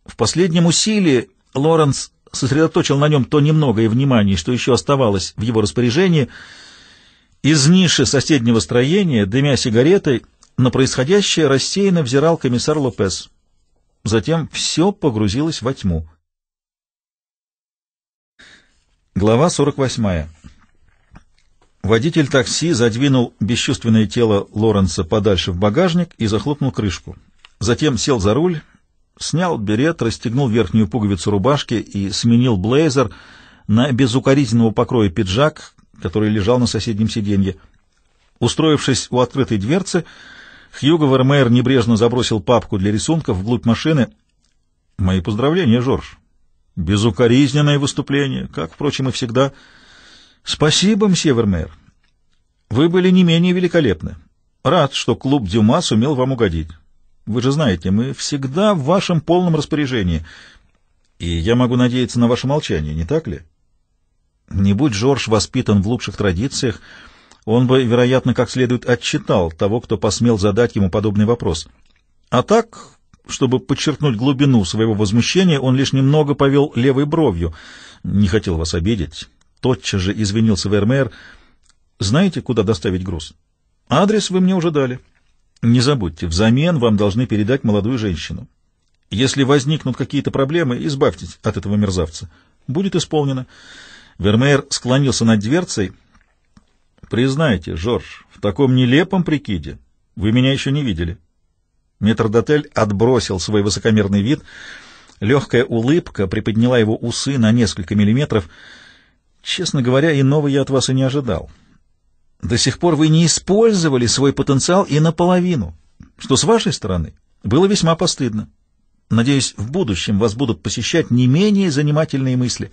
В последнем усилии Лоренс сосредоточил на нем то немногое внимание, что еще оставалось в его распоряжении — из ниши соседнего строения, дымя сигаретой, на происходящее рассеянно взирал комиссар Лопес. Затем все погрузилось во тьму. Глава 48. Водитель такси задвинул бесчувственное тело Лоренса подальше в багажник и захлопнул крышку. Затем сел за руль, снял берет, расстегнул верхнюю пуговицу рубашки и сменил блейзер на безукоризненного покроя пиджак, который лежал на соседнем сиденье. Устроившись у открытой дверцы, Хьюго Вермеер небрежно забросил папку для рисунков вглубь машины. «Мои поздравления, Жорж. Безукоризненное выступление, как, впрочем, и всегда. Спасибо, мсье Вермеер. Вы были не менее великолепны. Рад, что клуб Дюма сумел вам угодить. Вы же знаете, мы всегда в вашем полном распоряжении. И я могу надеяться на ваше молчание, не так ли?» Не будь Жорж воспитан в лучших традициях, он бы, вероятно, как следует отчитал того, кто посмел задать ему подобный вопрос. А так, чтобы подчеркнуть глубину своего возмущения, он лишь немного повел левой бровью. «Не хотел вас обидеть». Тотчас же извинился Вермеер. «Знаете, куда доставить груз?» «Адрес вы мне уже дали». «Не забудьте, взамен вам должны передать молодую женщину. Если возникнут какие-то проблемы, избавьтесь от этого мерзавца. Будет исполнено». Вермеер склонился над дверцей. «Признайте, Жорж, в таком нелепом прикиде вы меня еще не видели». Метрдотель отбросил свой высокомерный вид. Легкая улыбка приподняла его усы на несколько миллиметров. «Честно говоря, иного я от вас и не ожидал. До сих пор вы не использовали свой потенциал и наполовину, что с вашей стороны было весьма постыдно. Надеюсь, в будущем вас будут посещать не менее занимательные мысли».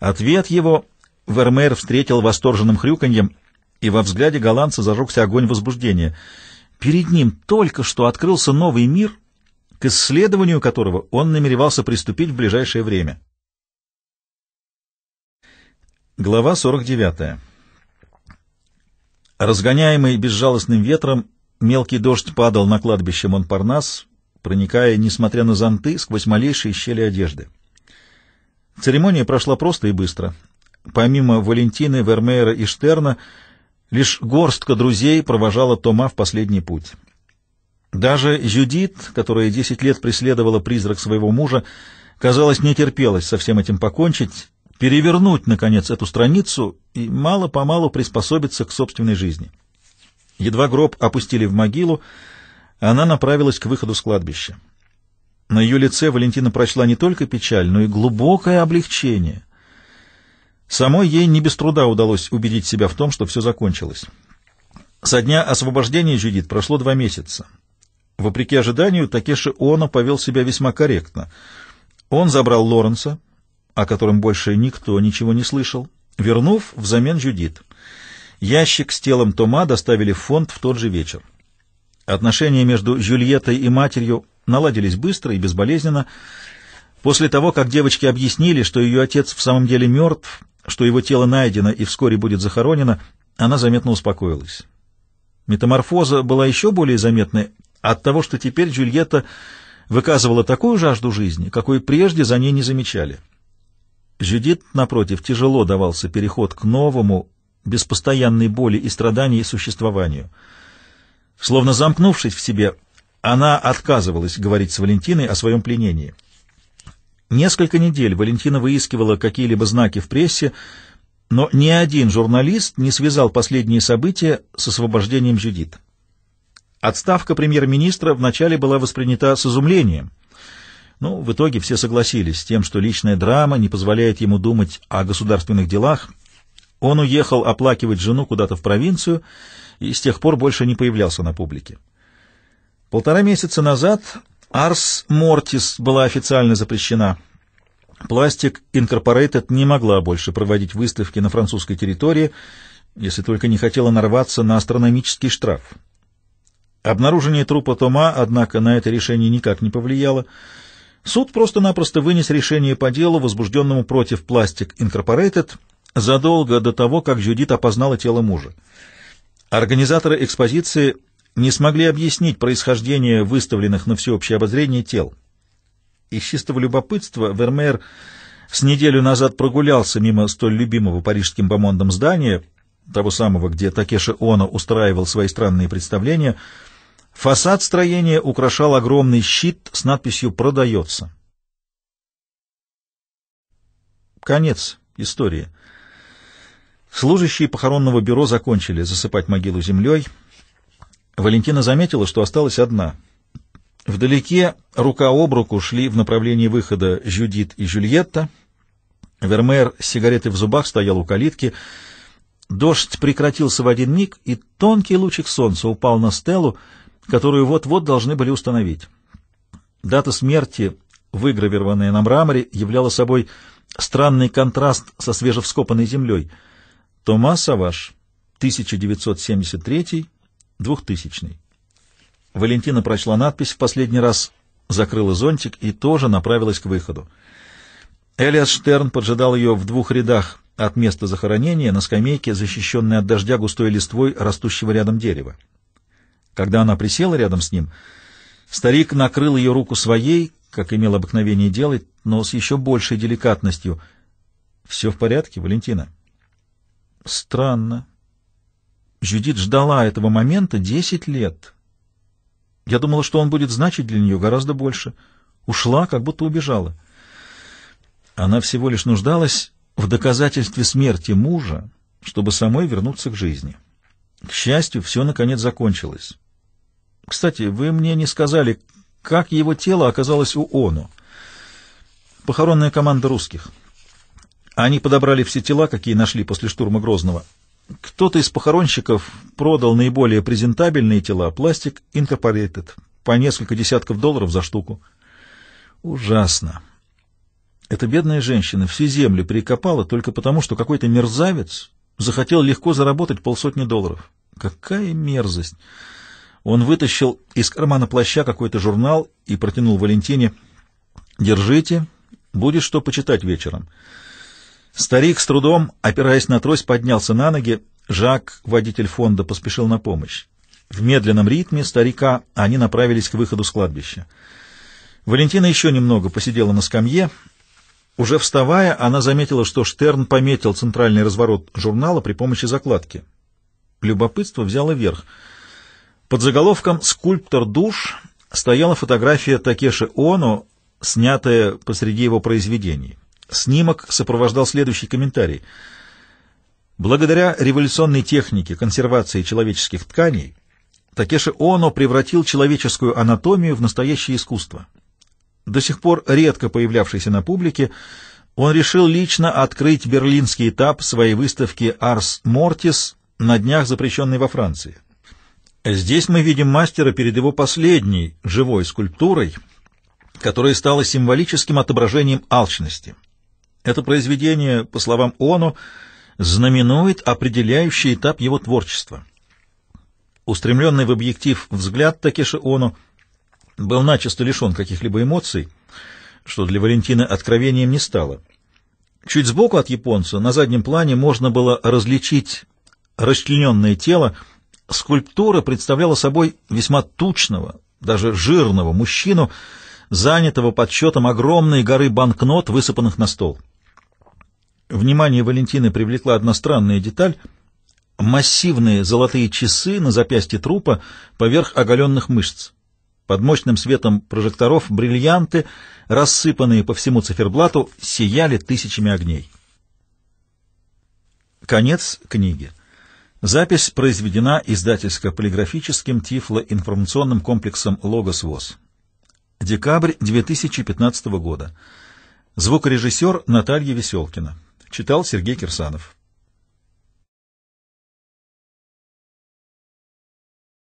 Ответ его Вермеер встретил восторженным хрюканьем, и во взгляде голландца зажегся огонь возбуждения. Перед ним только что открылся новый мир, к исследованию которого он намеревался приступить в ближайшее время. Глава 49. Разгоняемый безжалостным ветром, мелкий дождь падал на кладбище Монпарнас, проникая, несмотря на зонты, сквозь малейшие щели одежды. Церемония прошла просто и быстро. Помимо Валентины, Вермеера и Штерна, лишь горстка друзей провожала Тома в последний путь. Даже Жюдит, которая десять лет преследовала призрак своего мужа, казалось, не терпелась со всем этим покончить, перевернуть, наконец, эту страницу и мало-помалу приспособиться к собственной жизни. Едва гроб опустили в могилу, она направилась к выходу с кладбища. На ее лице Валентина прочла не только печаль, но и глубокое облегчение. Самой ей не без труда удалось убедить себя в том, что все закончилось. Со дня освобождения Джудит прошло два месяца. Вопреки ожиданию, Такеши Оно повел себя весьма корректно. Он забрал Лоренса, о котором больше никто ничего не слышал, вернув взамен Джудит. Ящик с телом Тома доставили в фонд в тот же вечер. Отношения между Жюльеттой и матерью наладились быстро и безболезненно. После того, как девочки объяснили, что ее отец в самом деле мертв, что его тело найдено и вскоре будет захоронено, она заметно успокоилась. Метаморфоза была еще более заметной от того, что теперь Джульетта выказывала такую жажду жизни, какой прежде за ней не замечали. Жюдит, напротив, тяжело давался переход к новому, без постоянной боли и страданий существованию. Словно замкнувшись в себе, она отказывалась говорить с Валентиной о своем пленении. Несколько недель Валентина выискивала какие-либо знаки в прессе, но ни один журналист не связал последние события с освобождением Жюдит. Отставка премьер-министра вначале была воспринята с изумлением, но ну, в итоге все согласились с тем, что личная драма не позволяет ему думать о государственных делах. Он уехал оплакивать жену куда-то в провинцию и с тех пор больше не появлялся на публике. Полтора месяца назад Ars Mortis была официально запрещена. Plastic Incorporated не могла больше проводить выставки на французской территории, если только не хотела нарваться на астрономический штраф. Обнаружение трупа Тома, однако, на это решение никак не повлияло. Суд просто-напросто вынес решение по делу, возбужденному против Plastic Incorporated, задолго до того, как Джудит опознала тело мужа. Организаторы экспозиции не смогли объяснить происхождение выставленных на всеобщее обозрение тел. Из чистого любопытства Вермеер с неделю назад прогулялся мимо столь любимого парижским бомондом здания, того самого, где Такеши Оно устраивал свои странные представления, фасад строения украшал огромный щит с надписью «Продается». Конец истории. Служащие похоронного бюро закончили засыпать могилу землей — Валентина заметила, что осталась одна. Вдалеке рука об руку шли в направлении выхода Жюдит и Жюльетта. Вермеер с сигаретой в зубах стоял у калитки. Дождь прекратился в один миг, и тонкий лучик солнца упал на стелу, которую вот-вот должны были установить. Дата смерти, выгравированная на мраморе, являла собой странный контраст со свежевскопанной землей. Томас Аваш, 1973 двухтысячный. Валентина прочла надпись в последний раз, закрыла зонтик и тоже направилась к выходу. Элиас Штерн поджидал ее в двух рядах от места захоронения на скамейке, защищенной от дождя густой листвой растущего рядом дерева. Когда она присела рядом с ним, старик накрыл ее руку своей, как имел обыкновение делать, но с еще большей деликатностью. «Все в порядке, Валентина?» «Странно», Жюдит ждала этого момента десять лет. Я думала, что он будет значить для нее гораздо больше. Ушла, как будто убежала. Она всего лишь нуждалась в доказательстве смерти мужа, чтобы самой вернуться к жизни. К счастью, все наконец закончилось. Кстати, вы мне не сказали, как его тело оказалось у Ону. Похоронная команда русских. Они подобрали все тела, какие нашли после штурма Грозного. Кто-то из похоронщиков продал наиболее презентабельные тела пластик Incorporated по несколько десятков долларов за штуку. Ужасно. Эта бедная женщина всю землю перекопала только потому, что какой-то мерзавец захотел легко заработать полсотни долларов. Какая мерзость! Он вытащил из кармана плаща какой-то журнал и протянул Валентине. «Держите, будет что почитать вечером». Старик с трудом, опираясь на трость, поднялся на ноги. Жак, водитель фонда, поспешил на помощь. В медленном ритме старика они направились к выходу с кладбища. Валентина еще немного посидела на скамье. Уже вставая, она заметила, что Штерн пометил центральный разворот журнала при помощи закладки. Любопытство взяло верх. Под заголовком «Скульптор душ» стояла фотография Такеши Оно, снятая посреди его произведений. Снимок сопровождал следующий комментарий. Благодаря революционной технике консервации человеческих тканей Такеши Оно превратил человеческую анатомию в настоящее искусство. До сих пор редко появлявшийся на публике, он решил лично открыть берлинский этап своей выставки «Арс Мортис», на днях запрещенной во Франции. Здесь мы видим мастера перед его последней живой скульптурой, которая стала символическим отображением алчности — это произведение, по словам Оно, знаменует определяющий этап его творчества. Устремленный в объектив взгляд Такеши Оно был начисто лишен каких-либо эмоций, что для Валентины откровением не стало. Чуть сбоку от японца на заднем плане можно было различить расчлененное тело. Скульптура представляла собой весьма тучного, даже жирного мужчину, занятого подсчетом огромной горы банкнот, высыпанных на стол. Внимание Валентины привлекла одна странная деталь — массивные золотые часы на запястье трупа поверх оголенных мышц. Под мощным светом прожекторов бриллианты, рассыпанные по всему циферблату, сияли тысячами огней. Конец книги. Запись произведена издательско-полиграфическим Тифло-информационным комплексом «Логос ВОЗ». Декабрь 2015 года. Звукорежиссер Наталья Веселкина. Читал Сергей Кирсанов.